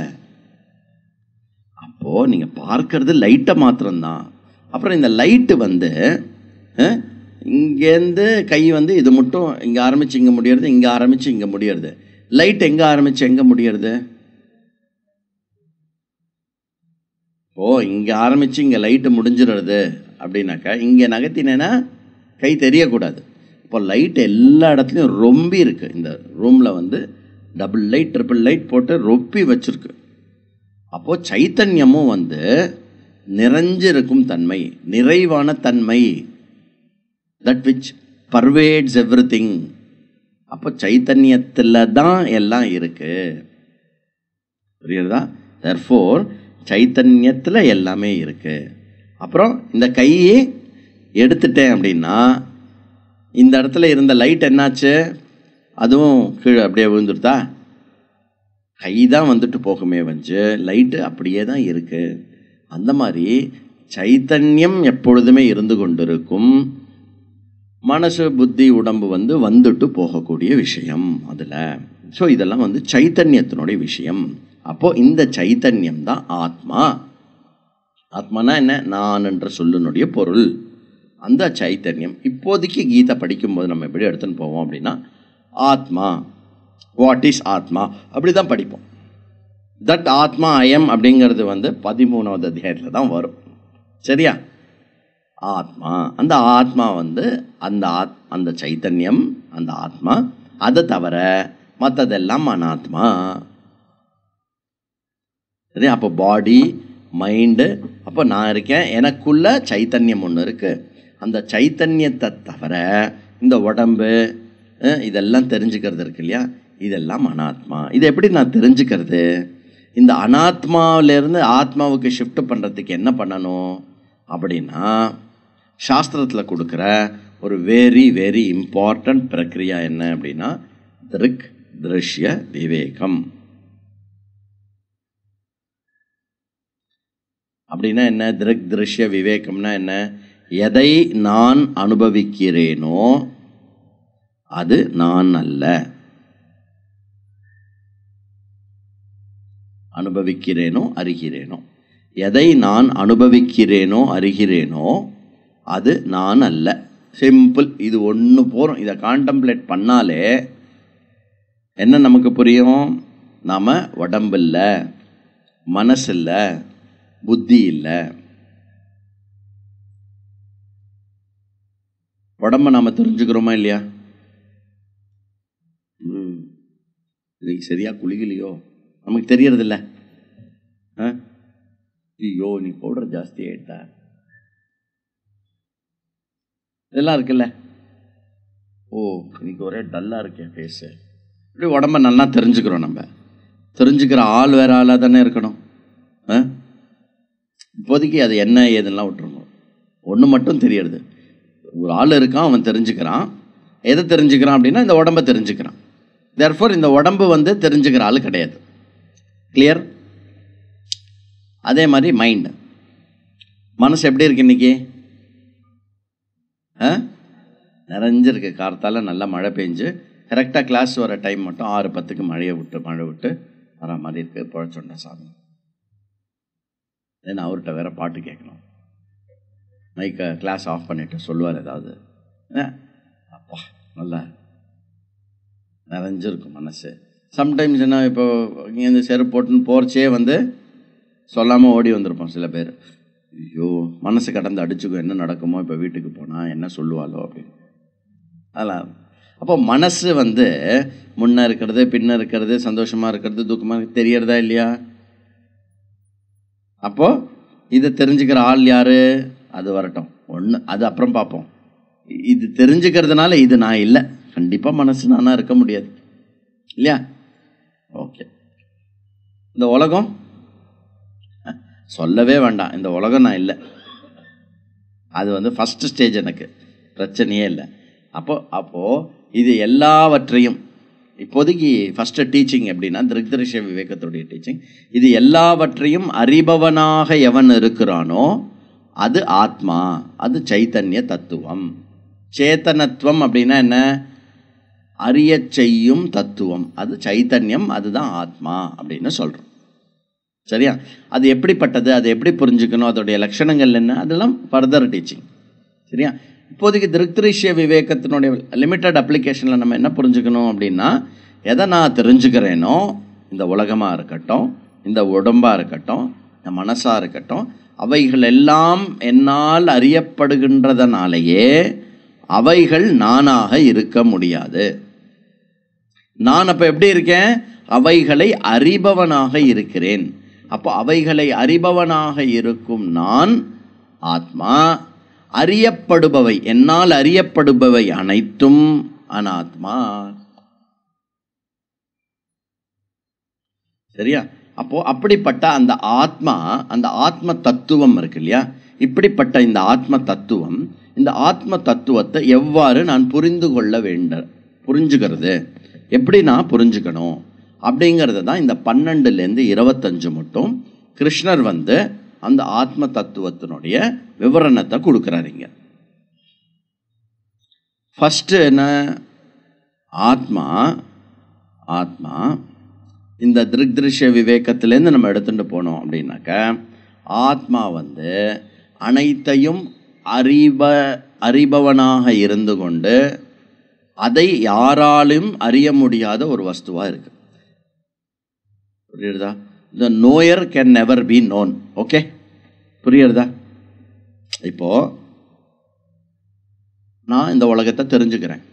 அப்போது நீங்கள் பார்க்கறது லைட்டை மாத்திரம்தான் அப்புறம் இந்த லைட்டு வந்து இங்கேருந்து கை வந்து இது மட்டும் இங்கே ஆரம்பித்து இங்கே முடியறது இங்கே ஆரம்பித்து இங்கே முடியறது லைட் எங்கே ஆரம்பித்து எங்கே முடியறது ஓ இங்கே ஆரம்பித்து இங்கே லைட்டு முடிஞ்சிடுறது அப்படின்னாக்கா இங்கே நகர்த்தினேன்னா கை தெரியக்கூடாது இப்போ லைட் எல்லா இடத்துலையும் ரொம்பி இருக்குது இந்த ரூமில் வந்து டபுள் லைட் ட்ரிபிள் லைட் போட்டு ரொப்பி வச்சுருக்கு அப்போது சைத்தன்யமும் வந்து நிறைஞ்சிருக்கும் தன்மை நிறைவான தன்மை that which pervades everything அப்போ சைத்தன்யத்தில் தான் எல்லாம் இருக்கு புரியுறதா தர்ஃபோர் சைத்தன்யத்தில் எல்லாமே இருக்கு அப்புறம் இந்த கையை எடுத்துட்டேன் அப்படின்னா இந்த இடத்துல இருந்த லைட் என்னாச்சு அதுவும் கீழே அப்படியே விழுந்துருதா கை தான் வந்துட்டு போகுமே வந்து லைட்டு அப்படியே தான் இருக்குது அந்த மாதிரி சைத்தன்யம் எப்பொழுதுமே இருந்து கொண்டிருக்கும் மனசு புத்தி உடம்பு வந்து வந்துட்டு போகக்கூடிய விஷயம் அதில் ஸோ இதெல்லாம் வந்து சைத்தன்யத்தினுடைய விஷயம் அப்போது இந்த சைத்தன்யம் தான் ஆத்மா ஆத்மானா என்ன நான் என்ற சொல்லினுடைய பொருள் அந்த சைத்தன்யம் இப்போதைக்கு கீதை படிக்கும்போது நம்ம எப்படி எடுத்துன்னு போவோம் அப்படின்னா ஆத்மா வாட் இஸ் ஆத்மா அப்படி தான் படிப்போம் தட் ஆத்மா அயம் அப்படிங்கிறது வந்து பதிமூணாவது அத்தியாயத்தில் தான் வரும் சரியா ஆத்மா அந்த ஆத்மா வந்து அந்த ஆத் அந்த சைத்தன்யம் அந்த ஆத்மா அதை தவிர மற்றதெல்லாம் அனாத்மா சரி அப்போ பாடி மைண்டு அப்போ நான் இருக்கேன் எனக்குள்ள சைத்தன்யம் ஒன்று இருக்குது அந்த சைத்தன்யத்தை தவிர இந்த உடம்பு இதெல்லாம் தெரிஞ்சுக்கிறது இருக்கு இல்லையா இதெல்லாம் அனாத்மா இதை எப்படி நான் தெரிஞ்சுக்கிறது இந்த அனாத்மாவிலேருந்து ஆத்மாவுக்கு ஷிஃப்ட் பண்ணுறதுக்கு என்ன பண்ணணும் அப்படின்னா சாஸ்திரத்தில் கொடுக்குற ஒரு வெரி வெரி இம்பார்ட்டண்ட் பிரக்ரியா என்ன அப்படின்னா திருக் திருஷ்ய விவேகம் அப்படின்னா என்ன திருக் திருஷ்ய விவேகம்னா என்ன எதை நான் அனுபவிக்கிறேனோ அது நான் அல்ல அனுபவிக்கிறேனோ அறிகிறேனோ எதை நான் அனுபவிக்கிறேனோ அறிகிறேனோ அது நான் அல்ல சிம்பிள் இது ஒன்று போகிறோம் இதை கான்டம்ப்ளேட் பண்ணாலே என்ன நமக்கு புரியும் நாம் உடம்பு இல்லை மனசு இல்லை புத்தி இல்லை உடம்பை நாம் தெரிஞ்சுக்கிறோமா இல்லையா இன்னைக்கு சரியாக குளிக்கலையோ நமக்கு தெரியறதில்ல ஆ ஐயோ நீ பவுடர் ஜாஸ்தி ஆகிட்டா இதெல்லாம் இருக்குல்ல ஓ இன்னைக்கு ஒரே டல்லாக இருக்கேன் ஃபேஸு இப்படி உடம்ப நல்லா தெரிஞ்சுக்கிறோம் நம்ம தெரிஞ்சுக்கிற ஆள் வேற ஆளாக தானே இருக்கணும் ஆ இப்போதைக்கு அது என்ன ஏதுன்னா விட்டுருணும் ஒன்று மட்டும் தெரியறது ஒரு ஆள் இருக்கான் அவன் தெரிஞ்சுக்கிறான் எதை தெரிஞ்சுக்கிறான் அப்படின்னா இந்த உடம்பை தெரிஞ்சுக்கிறான் தேர்ஃபோர் இந்த உடம்பு வந்து தெரிஞ்சுக்கிற ஆள் கிடையாது கிளியர் அதே மாதிரி மைண்டு மனசு எப்படி இருக்கு இன்னைக்கு நிறைஞ்சிருக்கு கார்த்தால் நல்லா மழை பெஞ்சு கரெக்டாக கிளாஸ் வர டைம் மட்டும் ஆறு பத்துக்கு மழையை விட்டு மழை விட்டு வர மாதிரி இருக்குது புழைச்சொண்ட சாமி ஏன்னா அவர்கிட்ட வேற பாட்டு கேட்கணும் மைக்கை கிளாஸ் ஆஃப் பண்ணிட்டு சொல்லுவார் ஏதாவது அப்பா நல்லா நிறைஞ்சிருக்கும் மனசு சம்டைம்ஸ் என்ன இப்போ இங்கேருந்து செருப்பு போட்டுன்னு போர்ச்சே வந்து சொல்லாமல் ஓடி வந்திருப்போம் சில பேர் ஐயோ மனசு கடந்து அடிச்சுக்கோ என்ன நடக்குமோ இப்போ வீட்டுக்கு போனால் என்ன சொல்லுவாளோ அப்படின்னு அதெல்லாம் அப்போ மனசு வந்து முன்னே இருக்கிறது பின்ன இருக்கிறது சந்தோஷமாக இருக்கிறது துக்கமாக தெரியறதா இல்லையா அப்போது இதை தெரிஞ்சுக்கிற ஆள் யார் அது வரட்டும் ஒன்று அது அப்புறம் பார்ப்போம் இது தெரிஞ்சுக்கிறதுனால இது நான் இல்லை கண்டிப்பாக மனசு நானாக இருக்க முடியாது இல்லையா ஓகே இந்த உலகம் சொல்லவே வேண்டாம் இந்த உலகம் நான் இல்லை அது வந்து ஃபஸ்ட்டு ஸ்டேஜ் எனக்கு பிரச்சனையே இல்லை அப்போ அப்போது இது எல்லாவற்றையும் இப்போதைக்கு ஃபஸ்ட்டு டீச்சிங் எப்படின்னா திருக்தரிஷ விவேகத்துடைய டீச்சிங் இது எல்லாவற்றையும் அறிபவனாக எவன் இருக்கிறானோ அது ஆத்மா அது சைத்தன்ய தத்துவம் சேத்தனத்துவம் அப்படின்னா என்ன அறியச் செய்யும் தத்துவம் அது சைத்தன்யம் அதுதான் ஆத்மா அப்படின்னு சொல்கிறோம் சரியா அது எப்படிப்பட்டது அதை எப்படி புரிஞ்சுக்கணும் அதோடைய லட்சணங்கள் என்ன அதெல்லாம் ஃபர்தர் டீச்சிங் சரியா இப்போதைக்கு திருக்திரிஷிய விவேகத்தினுடைய லிமிட்டட் அப்ளிகேஷனில் நம்ம என்ன புரிஞ்சுக்கணும் அப்படின்னா எதை நான் தெரிஞ்சுக்கிறேனோ இந்த உலகமாக இருக்கட்டும் இந்த உடம்பாக இருக்கட்டும் இந்த மனசாக இருக்கட்டும் அவைகள் எல்லாம் என்னால் அறியப்படுகின்றதனாலேயே அவைகள் நானாக இருக்க முடியாது நான் அப்போ எப்படி இருக்கேன் அவைகளை அறிபவனாக இருக்கிறேன் அப்போ அவைகளை அறிபவனாக இருக்கும் நான் ஆத்மா அறியப்படுபவை என்னால் அறியப்படுபவை அனைத்தும் அனாத்மா சரியா அப்போ அப்படிப்பட்ட அந்த ஆத்மா அந்த ஆத்ம தத்துவம் இருக்கு இல்லையா இப்படிப்பட்ட இந்த ஆத்ம தத்துவம் இந்த ஆத்ம தத்துவத்தை எவ்வாறு நான் புரிந்து கொள்ள வேண்ட புரிஞ்சுக்கிறது எப்படி நான் புரிஞ்சுக்கணும் அப்படிங்கிறது தான் இந்த பன்னெண்டுலேருந்து இருபத்தஞ்சு மட்டும் கிருஷ்ணர் வந்து அந்த ஆத்ம தத்துவத்தினுடைய விவரணத்தை கொடுக்குறாருங்க ஃபஸ்ட்டு என்ன ஆத்மா ஆத்மா இந்த திருக்திருஷ்ய விவேகத்திலேருந்து நம்ம எடுத்துகிட்டு போனோம் அப்படின்னாக்க ஆத்மா வந்து அனைத்தையும் அறிப அறிபவனாக இருந்து கொண்டு அதை யாராலும் அறிய முடியாத ஒரு வஸ்துவாக இருக்கு புரியுறதா the knower can never be known okay புரியுறதா இப்போ நான் இந்த உலகத்தை தெரிஞ்சுக்கிறேன்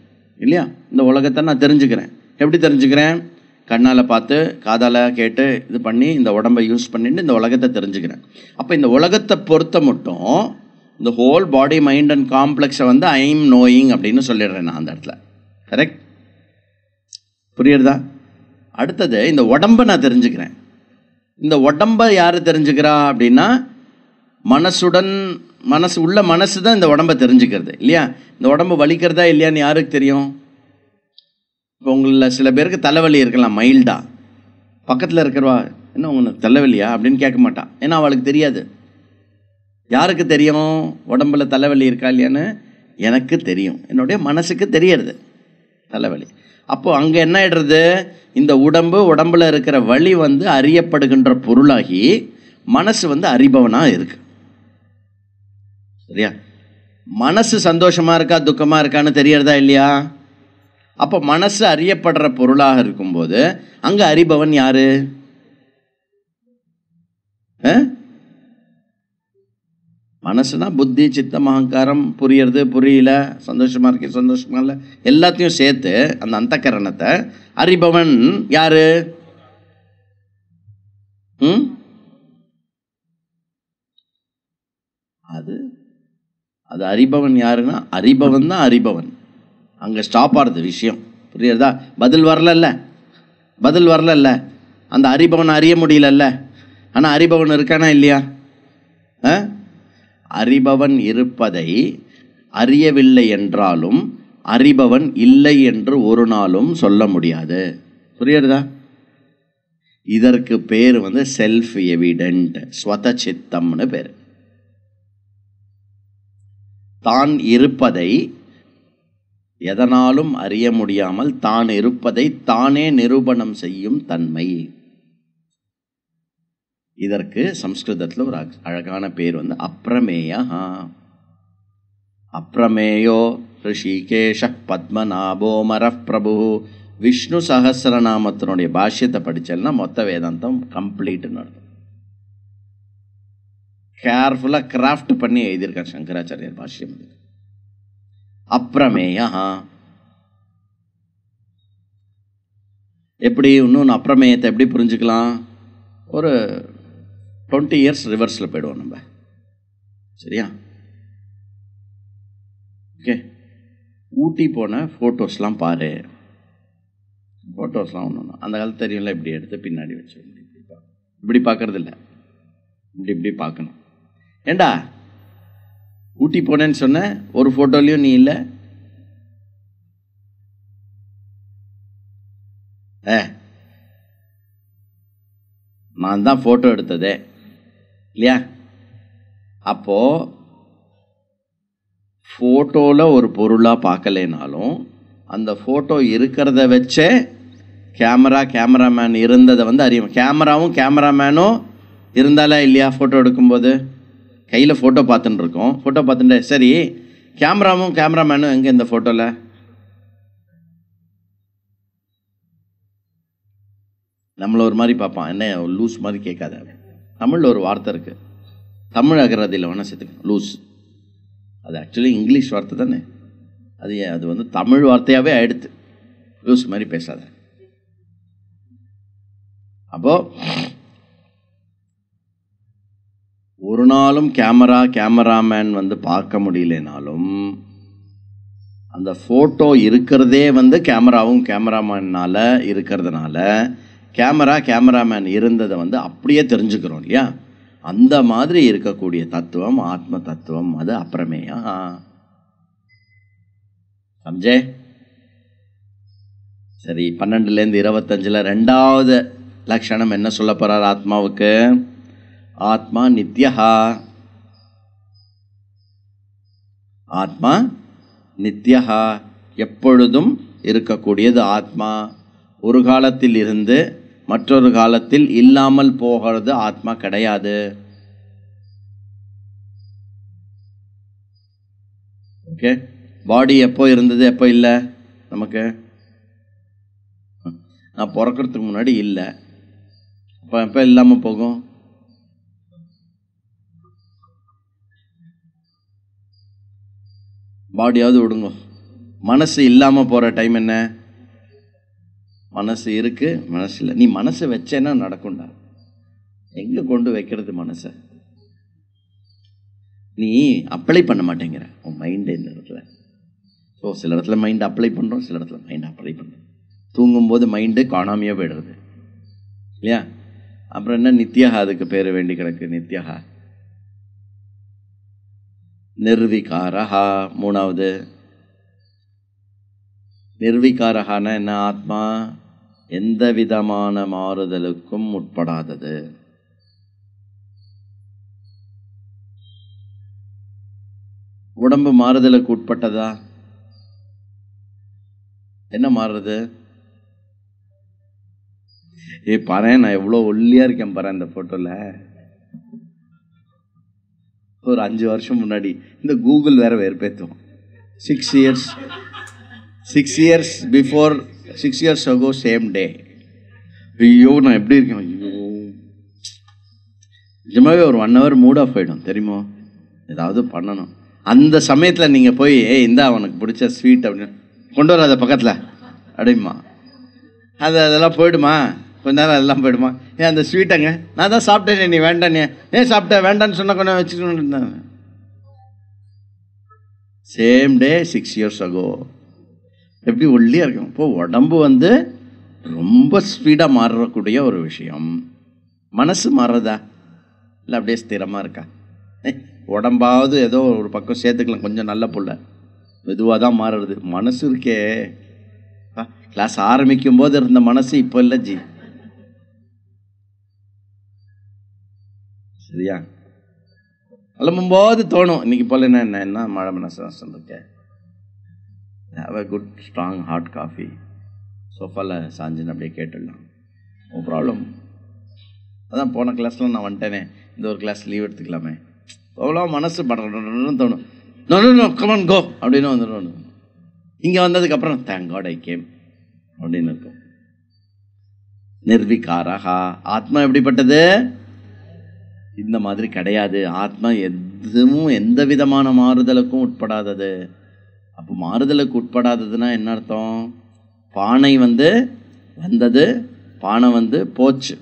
இல்லையா இந்த உலகத்தை நான் தெரிஞ்சுக்கிறேன் எப்படி தெரிஞ்சுக்கிறேன் கண்ணால் பார்த்து காதால் கேட்டு இது பண்ணி இந்த உடம்பை யூஸ் பண்ணிட்டு இந்த உலகத்தை தெரிஞ்சுக்கிறேன் அப்போ இந்த உலகத்தை பொறுத்த மட்டும் இந்த ஹோல் பாடி மைண்ட் அண்ட் காம்ப்ளெக்ஸை வந்து ஐம் நோயிங் அப்படின்னு சொல்லிடுறேன் நான் அந்த இடத்துல கரெக்ட் புரியுறதா அடுத்தது இந்த உடம்பை நான் தெரிஞ்சுக்கிறேன் இந்த உடம்பை யார் தெரிஞ்சுக்கிறா அப்படின்னா மனசுடன் மனசு உள்ள மனசு தான் இந்த உடம்பை தெரிஞ்சுக்கிறது இல்லையா இந்த உடம்பு வலிக்கிறதா இல்லையான்னு யாருக்கு தெரியும் இப்போ உங்களில் சில பேருக்கு தலைவலி இருக்கலாம் மைல்டா பக்கத்தில் இருக்கிறவா என்ன உங்களுக்கு தலைவலியா அப்படின்னு கேட்க மாட்டான் ஏன்னா அவளுக்கு தெரியாது யாருக்கு தெரியும் உடம்புல தலைவலி இருக்கா இல்லையான்னு எனக்கு தெரியும் என்னுடைய மனசுக்கு தெரியறது தலைவலி அப்போது அங்கே என்ன ஆயிடுறது இந்த உடம்பு உடம்புல இருக்கிற வழி வந்து அறியப்படுகின்ற பொருளாகி மனசு வந்து அறிபவனாக இருக்கு சரியா மனசு சந்தோஷமாக இருக்கா துக்கமாக இருக்கான்னு தெரியறதா இல்லையா அப்போ மனசு அறியப்படுற பொருளாக இருக்கும்போது அங்கே அறிபவன் யாரு மனசுனா புத்தி சித்தம் அகங்காரம் புரியுறது புரியல சந்தோஷமாக இருக்கு சந்தோஷமாக இல்லை எல்லாத்தையும் சேர்த்து அந்த அந்த கரணத்தை அறிபவன் யாரு ம் அது அது அறிபவன் யாருன்னா அறிபவன் தான் அறிபவன் அங்கே ஸ்டாப் ஆகுது விஷயம் புரியுறதா பதில் வரலல்ல பதில் வரலல்ல அந்த அறிபவன் அறிய முடியலல்ல ஆனால் அறிபவன் இருக்கானா இல்லையா ஆ அறிபவன் இருப்பதை அறியவில்லை என்றாலும் அறிபவன் இல்லை என்று ஒரு நாளும் சொல்ல முடியாது புரியுறதா இதற்கு பேர் வந்து செல்ஃப் எவிடென்ட் ஸ்வத சித்தம்னு பேர் தான் இருப்பதை எதனாலும் அறிய முடியாமல் தான் இருப்பதை தானே நிரூபணம் செய்யும் தன்மை இதற்கு சம்ஸ்கிருதத்தில் ஒரு அழகான பேர் வந்து அப்ரமேயா அப்ரமேயோ ரிஷிகேஷ பத்மநாபோ மரப்பிரபு விஷ்ணு சகசிரநாமத்தினுடைய பாஷ்யத்தை படித்தல்னா மொத்த வேதாந்தம் கம்ப்ளீட்னு நடக்கும் கேர்ஃபுல்லாக கிராஃப்ட் பண்ணி எழுதியிருக்கார் சங்கராச்சாரியர் பாஷ்யம் அப்ரமேயா எப்படி இன்னொன்று அப்ரமேயத்தை எப்படி புரிஞ்சுக்கலாம் ஒரு டுவெண்ட்டி இயர்ஸ் ரிவர்ஸில் போயிடுவோம் நம்ம சரியா ஓகே ஊட்டி போன ஃபோட்டோஸ்லாம் பாரு ஃபோட்டோஸ்லாம் ஒன்று அந்த காலத்து தெரியும்ல இப்படி எடுத்து பின்னாடி வச்சு இப்படி பார்க்கணும் இப்படி பார்க்கறது இல்லை இப்படி இப்படி பார்க்கணும் ஏண்டா ஊட்டி போனேன்னு சொன்ன ஒரு ஃபோட்டோலையும் நீ இல்லை ஏ நான் தான் ஃபோட்டோ எடுத்ததே இல்லையா அப்போது ஃபோட்டோவில் ஒரு பொருளாக பார்க்கலைனாலும் அந்த ஃபோட்டோ இருக்கிறத வச்சே கேமரா கேமராமேன் இருந்ததை வந்து அறியும் கேமராவும் கேமராமேனும் இருந்தாலே இல்லையா ஃபோட்டோ எடுக்கும்போது கையில் ஃபோட்டோ பார்த்துட்டு இருக்கோம் ஃபோட்டோ பார்த்துட்டு சரி கேமராவும் கேமராமேனும் எங்கே இந்த ஃபோட்டோவில் நம்மளை ஒரு மாதிரி பார்ப்பான் என்ன லூஸ் மாதிரி கேட்காத தமிழில் ஒரு வார்த்தை இருக்குது தமிழ் அகராதியில் வேணால் சேர்த்துக்கணும் லூஸ் அது ஆக்சுவலி இங்கிலீஷ் வார்த்தை தானே அது அது வந்து தமிழ் வார்த்தையாகவே ஆயிடுத்து லூஸ் மாதிரி பேசாத அப்போது ஒரு நாளும் கேமரா கேமராமேன் வந்து பார்க்க முடியலனாலும் அந்த ஃபோட்டோ இருக்கிறதே வந்து கேமராவும் கேமராமேனால் இருக்கிறதுனால கேமரா கேமராமேன் இருந்ததை வந்து அப்படியே தெரிஞ்சுக்கிறோம் இல்லையா அந்த மாதிரி இருக்கக்கூடிய தத்துவம் ஆத்ம தத்துவம் அது அப்புறமேயா சம்ஜே சரி பன்னெண்டுலேருந்து இருபத்தஞ்சில் ரெண்டாவது லக்ஷணம் என்ன சொல்ல போகிறார் ஆத்மாவுக்கு ஆத்மா நித்யஹா ஆத்மா நித்யஹா எப்பொழுதும் இருக்கக்கூடியது ஆத்மா ஒரு காலத்தில் இருந்து மற்றொரு காலத்தில் இல்லாமல் போகிறது ஆத்மா கிடையாது ஓகே பாடி எப்போ இருந்தது எப்போ இல்லை நமக்கு நான் பிறக்கிறதுக்கு முன்னாடி இல்லை அப்போ எப்போ இல்லாமல் போகும் பாடியாவது விடுங்க மனசு இல்லாமல் போகிற டைம் என்ன மனசு இருக்குது மனசில் நீ மனசை வச்சேன்னா நடக்கும்டா எங்கே கொண்டு வைக்கிறது மனசை நீ அப்ளை பண்ண மாட்டேங்கிற உன் மைண்டு இந்த இடத்துல ஸோ சில இடத்துல மைண்ட் அப்ளை பண்ணுறோம் சில இடத்துல மைண்ட் அப்ளை பண்ணுறோம் தூங்கும்போது மைண்டு காணாமையாக போயிடுறது இல்லையா அப்புறம் என்ன நித்யாகா அதுக்கு பேர் வேண்டி கிடக்கு நித்யாகா நிர்விகாரஹா மூணாவது நிர்விகாரஹானா என்ன ஆத்மா எந்த விதமான மாறுதலுக்கும் உட்படாதது உடம்பு மாறுதலுக்கு உட்பட்டதா என்ன மாறுறது ஏ பாரு நான் எவ்வளோ ஒல்லியாக இருக்கேன் பாரு இந்த ஃபோட்டோவில் ஒரு அஞ்சு வருஷம் முன்னாடி இந்த கூகுள் வேற வேறு பேத்துவோம் six years six years before six years ago same day ஐயோ நான் எப்படி இருக்கேன் ஐயோ நிஜமாகவே ஒரு ஒன் ஹவர் மூட் ஆஃப் ஆகிடும் தெரியுமோ ஏதாவது பண்ணணும் அந்த சமயத்தில் நீங்கள் போய் இந்த இந்தா அவனுக்கு பிடிச்ச ஸ்வீட் அப்படின்னு கொண்டு வராத பக்கத்தில் அப்படிமா அது அதெல்லாம் போயிடுமா கொஞ்ச நேரம் அதெல்லாம் போயிடுமா ஏன் அந்த ஸ்வீட்டங்க நான் தான் சாப்பிட்டேன் நீ வேண்டாம் நீ ஏன் சாப்பிட்டேன் வேண்டான்னு சொன்ன கொஞ்சம் வச்சுக்கணும் same day six years ago எப்படி ஒல்லியாக இருக்கும் இப்போது உடம்பு வந்து ரொம்ப ஸ்பீடாக மாறக்கூடிய ஒரு விஷயம் மனசு மாறுறதா இல்லை அப்படியே ஸ்திரமாக இருக்கா உடம்பாவது ஏதோ ஒரு பக்கம் சேர்த்துக்கலாம் கொஞ்சம் நல்ல புள்ள மெதுவாக தான் மாறுறது மனசு இருக்கே கிளாஸ் ஆரம்பிக்கும் போது இருந்த மனசு இப்போ இல்லை ஜி சரியா கிளம்பும்போது தோணும் இன்னைக்கு போல என்ன என்ன மழை மனசு இருக்கேன் have a good strong hot coffee சோஃபாவில் சாஞ்சின்னு அப்படியே கேட்டுடலாம் ஓ ப்ராப்ளம் அதான் போன கிளாஸ்லாம் நான் வந்துட்டேனே இந்த ஒரு கிளாஸ் லீவ் எடுத்துக்கலாமே அவ்வளோ மனசு படம் தோணும் கமன் கோ அப்படின்னு வந்துடணும் இங்கே வந்ததுக்கப்புறம் தேங்க் காட் ஐ கேம் அப்படின்னு இருக்கும் நிர்விகாரா ஆத்மா எப்படிப்பட்டது இந்த மாதிரி கிடையாது ஆத்மா எதுவும் எந்த விதமான மாறுதலுக்கும் உட்படாதது அப்போ மாறுதலுக்கு உட்படாததுன்னா என்ன அர்த்தம் பானை வந்து வந்தது பானை வந்து போச்சு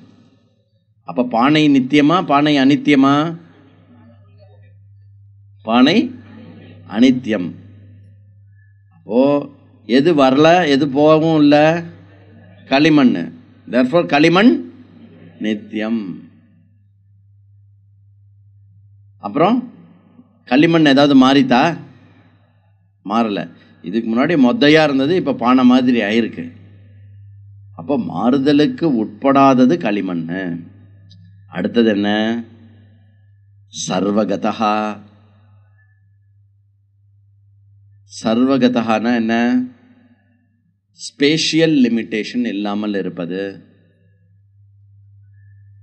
அப்போ பானை நித்தியமா பானை அனித்தியமா பானை அனித்தியம் அப்போ எது வரல எது போகவும் இல்லை களிமண் தர்ஃபோர் களிமண் நித்தியம் அப்புறம் களிமண் ஏதாவது மாறித்தா மாறலை இதுக்கு முன்னாடி மொத்தையாக இருந்தது இப்போ பானை மாதிரி ஆயிருக்கு அப்போ மாறுதலுக்கு உட்படாதது களிமண் அடுத்தது என்ன சர்வகதா சர்வகதானா என்ன ஸ்பேஷியல் லிமிட்டேஷன் இல்லாமல் இருப்பது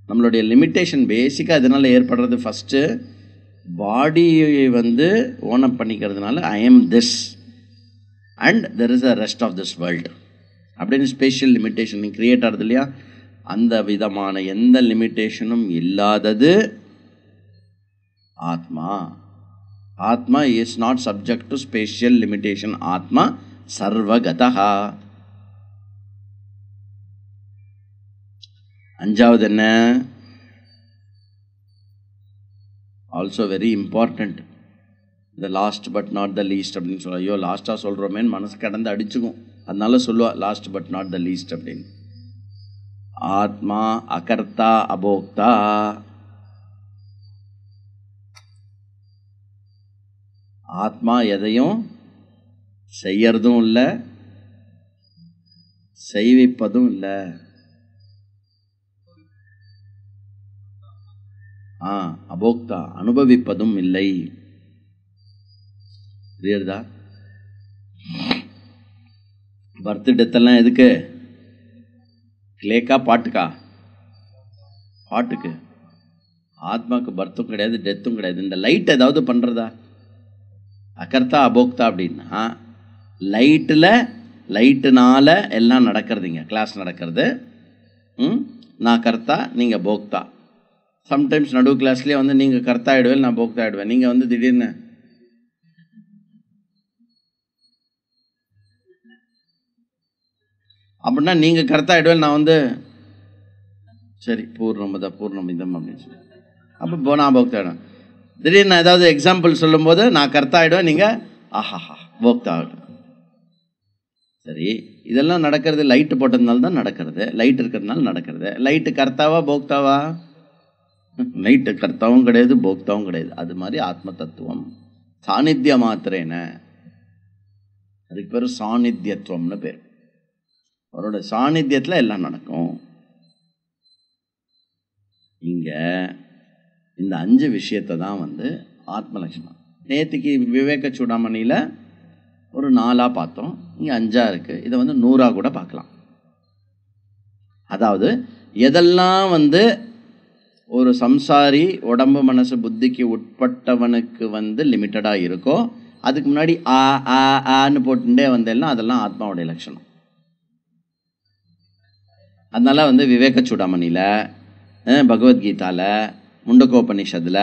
நம்மளுடைய லிமிட்டேஷன் பேசிக்காக இதனால் ஏற்படுறது ஃபஸ்ட்டு பாடியை வந்து ஓன் அப் பண்ணிக்கிறதுனால I am this and there is a rest of this world அப்படின்னு ஸ்பெஷியல் லிமிட்டேஷன் நீங்கள் க்ரியேட் ஆகுது இல்லையா அந்த விதமான எந்த லிமிட்டேஷனும் இல்லாதது ஆத்மா ஆத்மா is not subject to spatial limitation ஆத்மா சர்வகதா அஞ்சாவது என்ன ஆல்சோ வெரி இம்பார்ட்டண்ட் இந்த last but not the least அப்படின்னு சொல்லுவா ஐயோ லாஸ்ட்டாக சொல்கிறோமேன்னு மனசு கடந்து அடிச்சுக்கும் அதனால சொல்லுவா last but not the least அப்படின்னு ஆத்மா அகர்த்தா அபோக்தா ஆத்மா எதையும் செய்யறதும் இல்லை செய்விப்பதும் இல்லை ஆ அபோக்தா அனுபவிப்பதும் இல்லை புரியுறதா பர்த் டெத்தெல்லாம் எதுக்கு கிளேக்கா பாட்டுக்கா பாட்டுக்கு ஆத்மாவுக்கு பர்த்தும் கிடையாது டெத்தும் கிடையாது இந்த லைட் ஏதாவது பண்ணுறதா அகர்த்தா அபோக்தா அப்படின்னா லைட்டில் லைட்டுனால எல்லாம் நடக்கிறதுங்க கிளாஸ் நடக்கிறது நான் கர்த்தா நீங்கள் போக்தா சம்டைம்ஸ் நடு கிளாஸ்லேயே வந்து நீங்கள் கர்த்தாயிடுவேன் நான் போக்தாயிடுவேன் நீங்கள் வந்து திடீர்னு அப்படின்னா நீங்கள் கர்த்தாயிடுவேன் நான் வந்து சரி பூர்ணமதா பூர்ணமிதம் அப்படின்னு சொல்லி அப்போ போ நான் போக்தாயிடுவேன் திடீர்னு நான் ஏதாவது எக்ஸாம்பிள் சொல்லும்போது நான் கர்த்தாயிடுவேன் நீங்கள் ஆஹாஹா போக்தா ஆகிடும் சரி இதெல்லாம் நடக்கிறது லைட்டு போட்டதுனால தான் நடக்கிறது லைட் இருக்கிறதுனால நடக்கிறது லைட்டு கர்த்தாவா போக்தாவா நைட்டு கர்த்தாவும் கிடையாது போக்தாவும் கிடையாது அது மாதிரி ஆத்ம தத்துவம் சாநித்திய மாத்திரேன அதுக்கு பேர் சாநித்தியத்துவம்னு பேர் அவரோட சாநித்தியத்தில் எல்லாம் நடக்கும் இங்கே இந்த அஞ்சு விஷயத்தை தான் வந்து ஆத்மலட்சணம் நேற்றுக்கு விவேக சூடாமணியில் ஒரு நாலாக பார்த்தோம் இங்கே அஞ்சாக இருக்குது இதை வந்து நூறாக கூட பார்க்கலாம் அதாவது எதெல்லாம் வந்து ஒரு சம்சாரி உடம்பு மனசு புத்திக்கு உட்பட்டவனுக்கு வந்து லிமிட்டடாக இருக்கோ அதுக்கு முன்னாடி ஆ ஆ ஆன்னு போட்டுட்டே வந்தேன்னா அதெல்லாம் ஆத்மாவுடைய லட்சணம் அதனால் வந்து விவேக சுடாமணியில் பகவத்கீதாவில் முண்டகோபனிஷத்தில்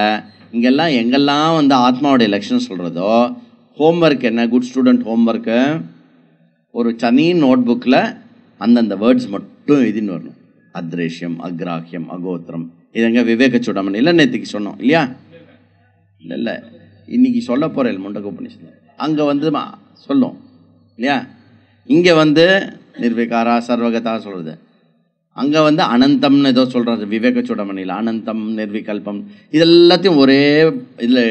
இங்கெல்லாம் எங்கெல்லாம் வந்து ஆத்மாவுடைய லட்சணம் சொல்கிறதோ ஹோம்ஒர்க் என்ன குட் ஸ்டூடெண்ட் ஹோம்ஒர்க்கு ஒரு சனி நோட் புக்கில் அந்தந்த வேர்ட்ஸ் மட்டும் இதுன்னு வரணும் அத்ரேஷ்யம் அக்ராஹ்யம் அகோத்திரம் இதங்க விவேக சூடாமணி இல்லை நேற்றுக்கு சொன்னோம் இல்லையா இல்லை இல்லை இன்னைக்கு சொல்ல போகிறேன் முண்டக உபநிஷத்து அங்கே வந்து சொல்லும் இல்லையா இங்கே வந்து நிர்விகாரா சர்வகதா சொல்கிறது அங்கே வந்து அனந்தம்னு ஏதோ சொல்கிறாரு விவேக சூடாமணியில் அனந்தம் நிர்விகல்பம் இது எல்லாத்தையும் ஒரே இதில்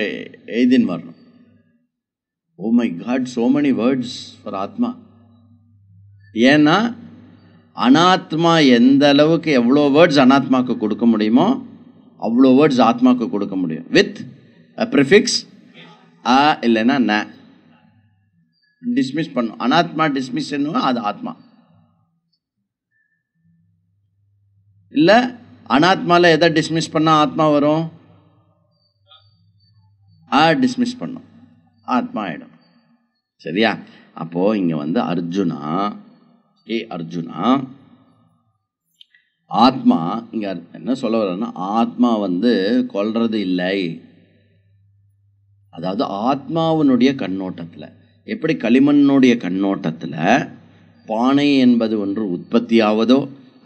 எழுதின்னு வரணும் oh my God so many words for ஆத்மா ஏன்னா அனாத்மா எந்த அளவுக்கு எவ்வளோ வேர்ட்ஸ் அனாத்மாவுக்கு கொடுக்க முடியுமோ அவ்வளோ வேர்ட்ஸ் ஆத்மாவுக்கு கொடுக்க முடியும் வித் ப்ரிஃபிக்ஸ் ஆ இல்லைன்னா ந டிஸ்மிஸ் பண்ணும் அனாத்மா டிஸ்மிஸ் பண்ணுவோம் அது ஆத்மா இல்லை அனாத்மாவில் எதை டிஸ்மிஸ் பண்ணால் ஆத்மா வரும் ஆ டிஸ்மிஸ் பண்ணும் ஆத்மா ஆகிடும் சரியா அப்போது இங்கே வந்து அர்ஜுனா ஏ அர்ஜுனா ஆத்மா இங்கே என்ன சொல்ல வரேன்னா ஆத்மா வந்து கொல்றது இல்லை அதாவது ஆத்மாவினுடைய கண்ணோட்டத்தில் எப்படி களிமண்ணுடைய கண்ணோட்டத்தில் பானை என்பது ஒன்று உற்பத்தியாவதோ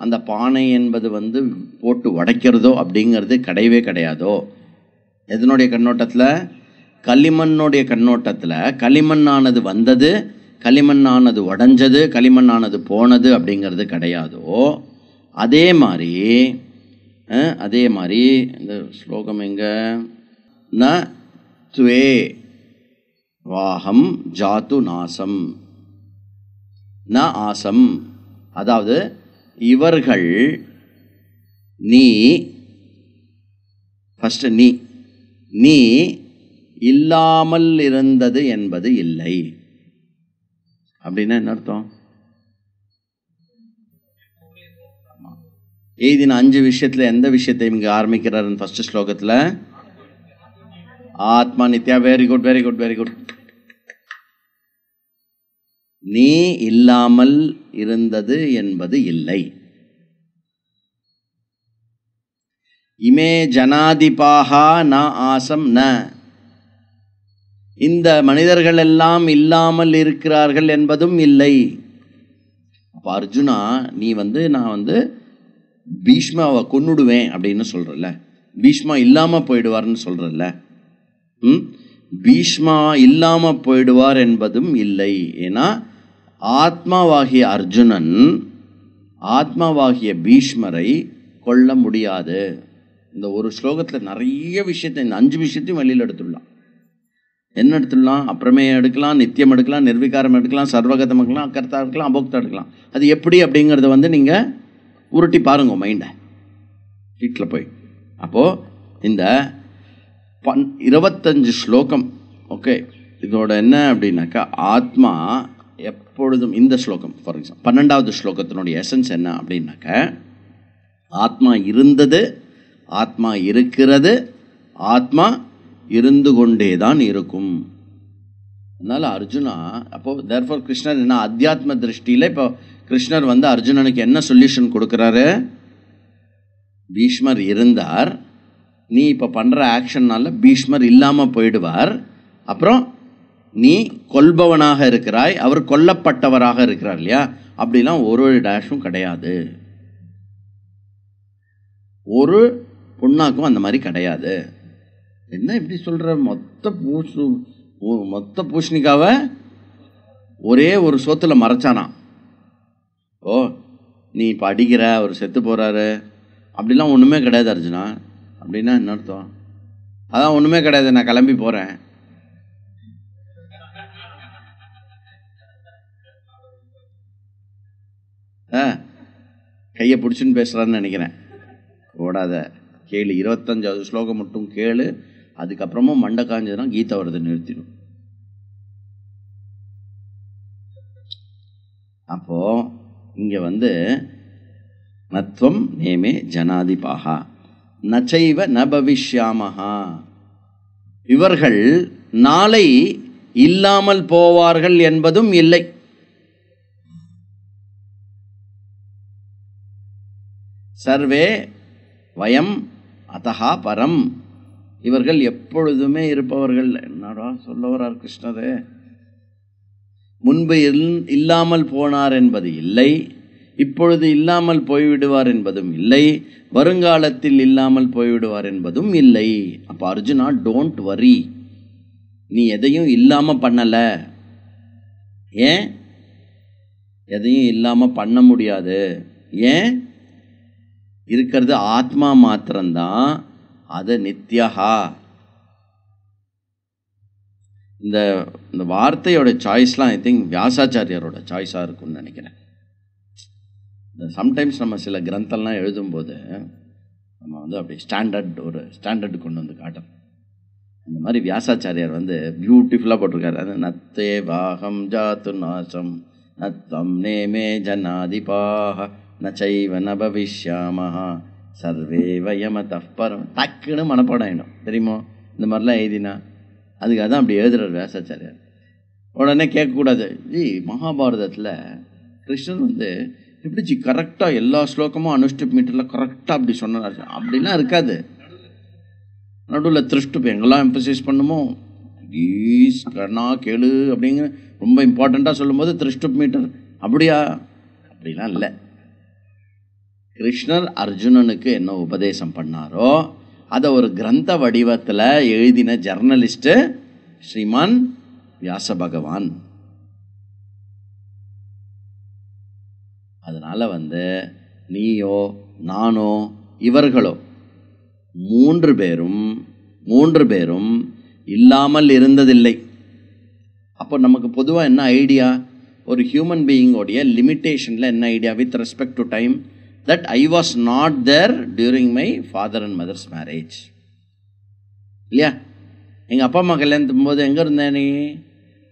அந்த பானை என்பது வந்து போட்டு உடைக்கிறதோ அப்படிங்கிறது கிடையவே கிடையாதோ எதனுடைய கண்ணோட்டத்தில் களிமண்ணுடைய கண்ணோட்டத்தில் களிமண்ணானது வந்தது களிமண்ணானது உடஞ்சது களிமண்ணானது போனது அப்படிங்கிறது கிடையாதோ அதே மாதிரி அதே மாதிரி இந்த ஸ்லோகம் எங்கே ந துவே வாகம் ஜாத்து நாசம் ந ஆசம் அதாவது இவர்கள் நீ ஃபஸ்ட்டு நீ நீ இல்லாமல் இருந்தது என்பது இல்லை அப்படின்னா என்ன அர்த்தம் எழுதின அஞ்சு விஷயத்தில் எந்த விஷயத்தையும் இங்க ஆரம்பிக்கிறாருன்னு ஃபர்ஸ்ட் ஸ்லோகத்தில் ஆத்மா நித்யா very good very good very good நீ இல்லாமல் இருந்தது என்பது இல்லை இமே ஜனாதிபாகா ந ஆசம் ந இந்த மனிதர்கள் எல்லாம் இல்லாமல் இருக்கிறார்கள் என்பதும் இல்லை அப்போ அர்ஜுனா நீ வந்து நான் வந்து பீஷ்மாவை கொன்னுடுவேன் அப்படின்னு சொல்கிறல்ல பீஷ்மா இல்லாமல் போயிடுவார்னு சொல்கிறல்ல ம் பீஷ்மா இல்லாமல் போயிடுவார் என்பதும் இல்லை ஏன்னா ஆத்மாவாகிய அர்ஜுனன் ஆத்மாவாகிய பீஷ்மரை கொல்ல முடியாது இந்த ஒரு ஸ்லோகத்தில் நிறைய விஷயத்தை இந்த அஞ்சு விஷயத்தையும் வெளியில் எடுத்துடலாம் என்ன எடுத்துடலாம் அப்புறமே எடுக்கலாம் நித்தியம் எடுக்கலாம் நிர்வீகாரம் எடுக்கலாம் சர்வகதம் எடுக்கலாம் அக்கர்த்தா எடுக்கலாம் அபோக்தா எடுக்கலாம் அது எப்படி அப்படிங்கிறத வந்து நீங்கள் உருட்டி பாருங்க மைண்டை வீட்டில் போய் அப்போது இந்த பன் இருபத்தஞ்சு ஸ்லோகம் ஓகே இதோட என்ன அப்படின்னாக்கா ஆத்மா எப்பொழுதும் இந்த ஸ்லோகம் ஃபார் எக்ஸாம்பிள் பன்னெண்டாவது ஸ்லோகத்தினுடைய எசன்ஸ் என்ன அப்படின்னாக்க ஆத்மா இருந்தது ஆத்மா இருக்கிறது ஆத்மா இருந்து கொண்டே தான் இருக்கும் அதனால் அர்ஜுனா அப்போது தேர்ஃபார் கிருஷ்ணர் என்ன அத்தியாத்ம திருஷ்டியில் இப்போ கிருஷ்ணர் வந்து அர்ஜுனனுக்கு என்ன சொல்யூஷன் கொடுக்குறாரு பீஷ்மர் இருந்தார் நீ இப்போ பண்ணுற ஆக்ஷன்னால் பீஷ்மர் இல்லாமல் போயிடுவார் அப்புறம் நீ கொல்பவனாக இருக்கிறாய் அவர் கொல்லப்பட்டவராக இருக்கிறார் இல்லையா அப்படிலாம் ஒரு ஒரு டேஷும் கிடையாது ஒரு பொண்ணாக்கும் அந்த மாதிரி கிடையாது என்ன இப்படி சொல்கிற மொத்த பூசு மொத்த பூஷணிக்காவை ஒரே ஒரு சோத்தில் மறைச்சானா ஓ நீ இப்போ அடிக்கிற அவர் செத்து போகிறாரு அப்படிலாம் ஒன்றுமே கிடையாது அர்ஜுனா அப்படின்னா என்ன அர்த்தம் அதான் ஒன்றுமே கிடையாது நான் கிளம்பி போகிறேன் ஆ கையை பிடிச்சின்னு பேசுகிறான்னு நினைக்கிறேன் ஓடாத கேளு இருபத்தஞ்சாவது ஸ்லோகம் மட்டும் கேளு அதுக்கப்புறமும் மண்டை காஞ்சதுனா கீதா வரதை நிறுத்திடும் அப்போது இங்கே வந்து நத்வம் நேமே ஜனாதிபாகா நச்சைவ ந பவிஷ்யாமஹா இவர்கள் நாளை இல்லாமல் போவார்கள் என்பதும் இல்லை சர்வே வயம் அத்தகா பரம் இவர்கள் எப்பொழுதுமே இருப்பவர்கள் என்னடா சொல்ல வரார் கிருஷ்ணதே முன்பு இல்லாமல் போனார் என்பது இல்லை இப்பொழுது இல்லாமல் போய்விடுவார் என்பதும் இல்லை வருங்காலத்தில் இல்லாமல் போய்விடுவார் என்பதும் இல்லை அப்போ அர்ஜுனா டோன்ட் வரி நீ எதையும் இல்லாமல் பண்ணலை ஏன் எதையும் இல்லாமல் பண்ண முடியாது ஏன் இருக்கிறது ஆத்மா மாத்திரம்தான் அது நித்யஹா இந்த இந்த வார்த்தையோட சாய்ஸ்லாம் ஐ திங்க் வியாசாச்சாரியரோட சாய்ஸாக இருக்கும்னு நினைக்கிறேன் இந்த சம்டைம்ஸ் நம்ம சில கிரந்தெல்லாம் எழுதும்போது நம்ம வந்து அப்படி ஸ்டாண்டர்ட் ஒரு ஸ்டாண்டர்டு கொண்டு வந்து காட்டணும் அந்த மாதிரி வியாசாச்சாரியார் வந்து பியூட்டிஃபுல்லாக போட்டிருக்காரு அது நத்தே வாகம் ஜாத்து நாசம் நத்தம் நேமே ஜனாதிபாக நச்சைவ நபவிஷ்யாமஹா சர்வே வயம தப்பரம் டக்குன்னு மனப்பாடம் ஆகிடும் தெரியுமோ இந்த மாதிரிலாம் எழுதினா அதுக்கு தான் அப்படி எழுதுறார் வேசாச்சாரியார் உடனே கேட்கக்கூடாது ஜி மகாபாரதத்தில் கிருஷ்ணன் வந்து எப்படி ஜி கரெக்டாக எல்லா ஸ்லோகமும் அனுஷ்டிப் மீட்டரில் கரெக்டாக அப்படி சொன்னார் அப்படிலாம் இருக்காது நடுவில் திருஷ்டு எங்கெல்லாம் எம்பசைஸ் பண்ணுமோ ஈஸ் கண்ணா கேளு அப்படிங்கிற ரொம்ப இம்பார்ட்டண்ட்டாக சொல்லும்போது திருஷ்டுப் மீட்டர் அப்படியா அப்படிலாம் இல்லை கிருஷ்ணர் அர்ஜுனனுக்கு என்ன உபதேசம் பண்ணாரோ அதை ஒரு கிரந்த வடிவத்தில் எழுதின ஜர்னலிஸ்ட்டு ஸ்ரீமான் வியாச பகவான் அதனால் வந்து நீயோ நானோ இவர்களோ மூன்று பேரும் மூன்று பேரும் இல்லாமல் இருந்ததில்லை அப்போ நமக்கு பொதுவாக என்ன ஐடியா ஒரு ஹியூமன் பீயிங்கோடைய லிமிட்டேஷனில் என்ன idea with respect to time that I was not there during my father and mother's marriage இல்லையா எங்கள் அப்பா அம்மா கல்யாணத்துக்கும் போது எங்கே இருந்தேன் நீ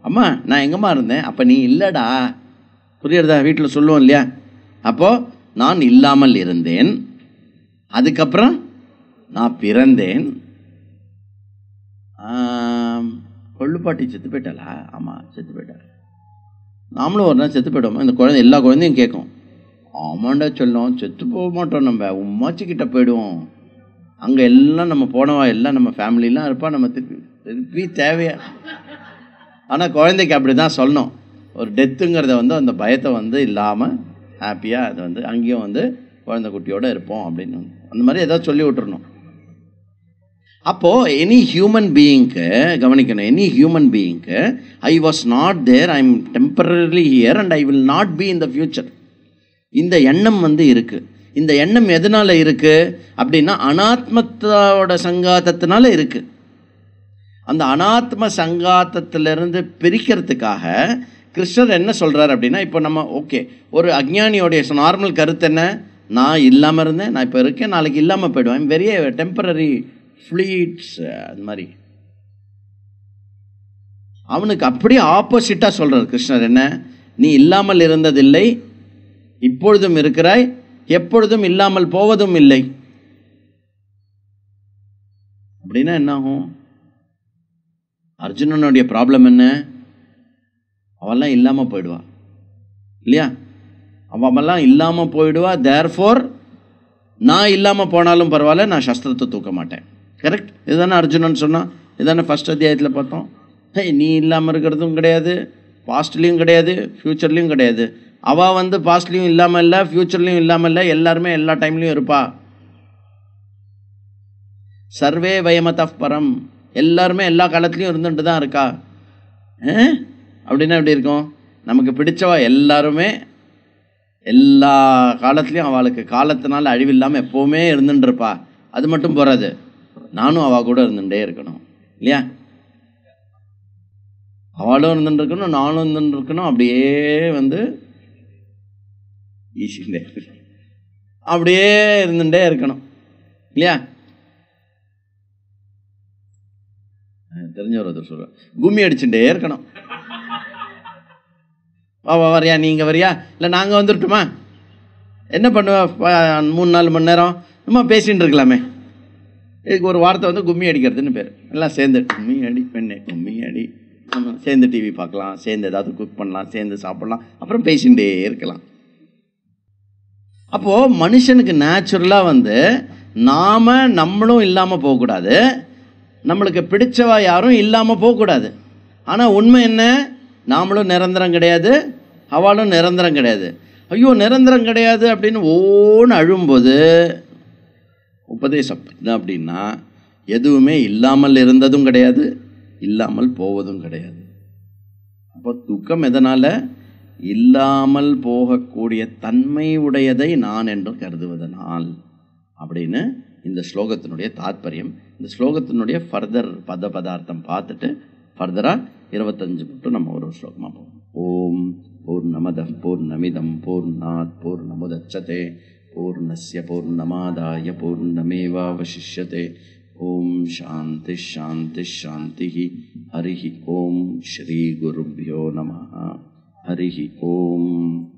அம்மா நான் எங்கம்மா இருந்தேன் அப்போ நீ இல்லைடா புரியுறதா வீட்டில் சொல்லுவோம் இல்லையா அப்போது நான் இல்லாமல் இருந்தேன் அதுக்கப்புறம் நான் பிறந்தேன் கொள்ளுப்பாட்டி செத்து போயிட்டாளா ஆமாம் செத்து போயிட்டா நாமளும் ஒரு நாள் செத்து போயிட்டோமா இந்த குழந்தை எல்லா குழந்தையும் கேட்கும் ஆமாண்டா சொல்லும் செத்து போக மாட்டோம் நம்ம உமாச்சிக்கிட்ட போயிடுவோம் அங்கே எல்லாம் நம்ம போனவா எல்லாம் நம்ம ஃபேமிலிலாம் இருப்பா நம்ம திருப்பி திருப்பி தேவையா ஆனால் குழந்தைக்கு அப்படி தான் சொல்லணும் ஒரு டெத்துங்கிறத வந்து அந்த பயத்தை வந்து இல்லாமல் ஹாப்பியாக அது வந்து அங்கேயும் வந்து குழந்தை குட்டியோடு இருப்போம் அப்படின்னு அந்த மாதிரி ஏதாவது சொல்லி விட்டுருணும் அப்போது எனி ஹியூமன் பீயிங்க்கு கவனிக்கணும் எனி ஹியூமன் பீயிங்க்கு I was not there I am temporarily here and I will not be in the future இந்த எண்ணம் வந்து இருக்குது இந்த எண்ணம் எதனால் இருக்குது அப்படின்னா அனாத்மத்தோட சங்காத்தத்தினால இருக்குது அந்த அனாத்ம சங்காத்தத்திலிருந்து பிரிக்கிறதுக்காக கிருஷ்ணர் என்ன சொல்கிறார் அப்படின்னா இப்போ நம்ம ஓகே ஒரு அஜ்ஞானியோடைய நார்மல் கருத்து என்ன நான் இல்லாமல் இருந்தேன் நான் இப்போ இருக்கேன் நாளைக்கு இல்லாமல் போயிடுவேன் வெரிய டெம்பரரி ஃப்ளீட்ஸ் அது மாதிரி அவனுக்கு அப்படியே ஆப்போசிட்டாக சொல்கிறார் கிருஷ்ணர் என்ன நீ இல்லாமல் இருந்ததில்லை இப்பொழுதும் இருக்கிறாய் எப்பொழுதும் இல்லாமல் போவதும் இல்லை அப்படின்னா என்ன ஆகும் அர்ஜுனனுடைய ப்ராப்ளம் என்ன அவெல்லாம் இல்லாமல் போயிடுவா இல்லையா அவெல்லாம் இல்லாமல் போயிடுவா தேர் ஃபோர் நான் இல்லாமல் போனாலும் பரவாயில்ல நான் சஸ்திரத்தை தூக்க மாட்டேன் கரெக்ட் இதுதானே அர்ஜுனன் சொன்னான் இதுதானே ஃபஸ்ட் அத்தியாயத்தில் பார்த்தோம் நீ இல்லாமல் இருக்கிறதும் கிடையாது பாஸ்ட்லேயும் கிடையாது ஃப்யூச்சர்லேயும் கிடையாது அவள் வந்து பாஸ்ட்லேயும் இல்லாமல் இல்லை ஃப்யூச்சர்லேயும் இல்லாமல் இல்லை எல்லாருமே எல்லா டைம்லேயும் இருப்பா சர்வே வயமத பரம் எல்லாருமே எல்லா காலத்துலேயும் இருந்துட்டு தான் இருக்கா அப்படின்னா எப்படி இருக்கும் நமக்கு பிடிச்சவா எல்லாருமே எல்லா காலத்துலேயும் அவளுக்கு காலத்தினால அழிவு இல்லாமல் எப்போவுமே இருந்துட்டுருப்பா அது மட்டும் போகாது நானும் அவள் கூட இருந்துகிட்டே இருக்கணும் இல்லையா அவளும் இருந்துட்டு இருக்கணும் நானும் இருந்துட்டு இருக்கணும் அப்படியே வந்து ஈசிண்டே அப்படியே இருந்துட்டே இருக்கணும் இல்லையா தெரிஞ்ச ஒருத்தர் சொல்கிறார் கும்மி அடிச்சுட்டே இருக்கணும் வா வரியா நீங்கள் வரியா இல்லை நாங்கள் வந்துருட்டுமா என்ன பண்ணுவேன் மூணு நாலு மணி நேரம் நம்ம பேசிட்டு இருக்கலாமே இதுக்கு ஒரு வார்த்தை வந்து கும்மி அடிக்கிறதுன்னு பேர் எல்லாம் சேர்ந்து கும்மி அடி பெண்ணே கும்மி அடி சேர்ந்து டிவி பார்க்கலாம் சேர்ந்து ஏதாவது குக் பண்ணலாம் சேர்ந்து சாப்பிட்லாம் அப்புறம் பேசிகிட்டே இருக்கலாம் அப்போது மனுஷனுக்கு நேச்சுரலாக வந்து நாம் நம்மளும் இல்லாமல் போகக்கூடாது நம்மளுக்கு பிடிச்சவா யாரும் இல்லாமல் போகக்கூடாது ஆனால் உண்மை என்ன நாமளும் நிரந்தரம் கிடையாது அவளும் நிரந்தரம் கிடையாது ஐயோ நிரந்தரம் கிடையாது அப்படின்னு ஓன்னு அழும்போது உபதேசம் என்ன அப்படின்னா எதுவுமே இல்லாமல் இருந்ததும் கிடையாது இல்லாமல் போவதும் கிடையாது அப்போ துக்கம் எதனால் இல்லாமல் போகக்கூடிய தன்மை உடையதை நான் என்று கருதுவதனால் அப்படின்னு இந்த ஸ்லோகத்தினுடைய தாத்பரியம் இந்த ஸ்லோகத்தினுடைய ஃபர்தர் பத பதார்த்தம் பார்த்துட்டு ஃபர்தராக இருபத்தஞ்சு மட்டும் நம்ம ஒரு ஸ்லோகமாக போவோம் ஓம் பூர்ணமத பூர்ணமிதம் பூர்ணாத் பூர்ணமுதச்சதே பூர்ணஸ்ய பூர்ணமாதாய சாந்தி ஷாந்தி ஷாந்தி ஹரிஹி ஓம் ஸ்ரீ குருப்யோ नमः हरि ओम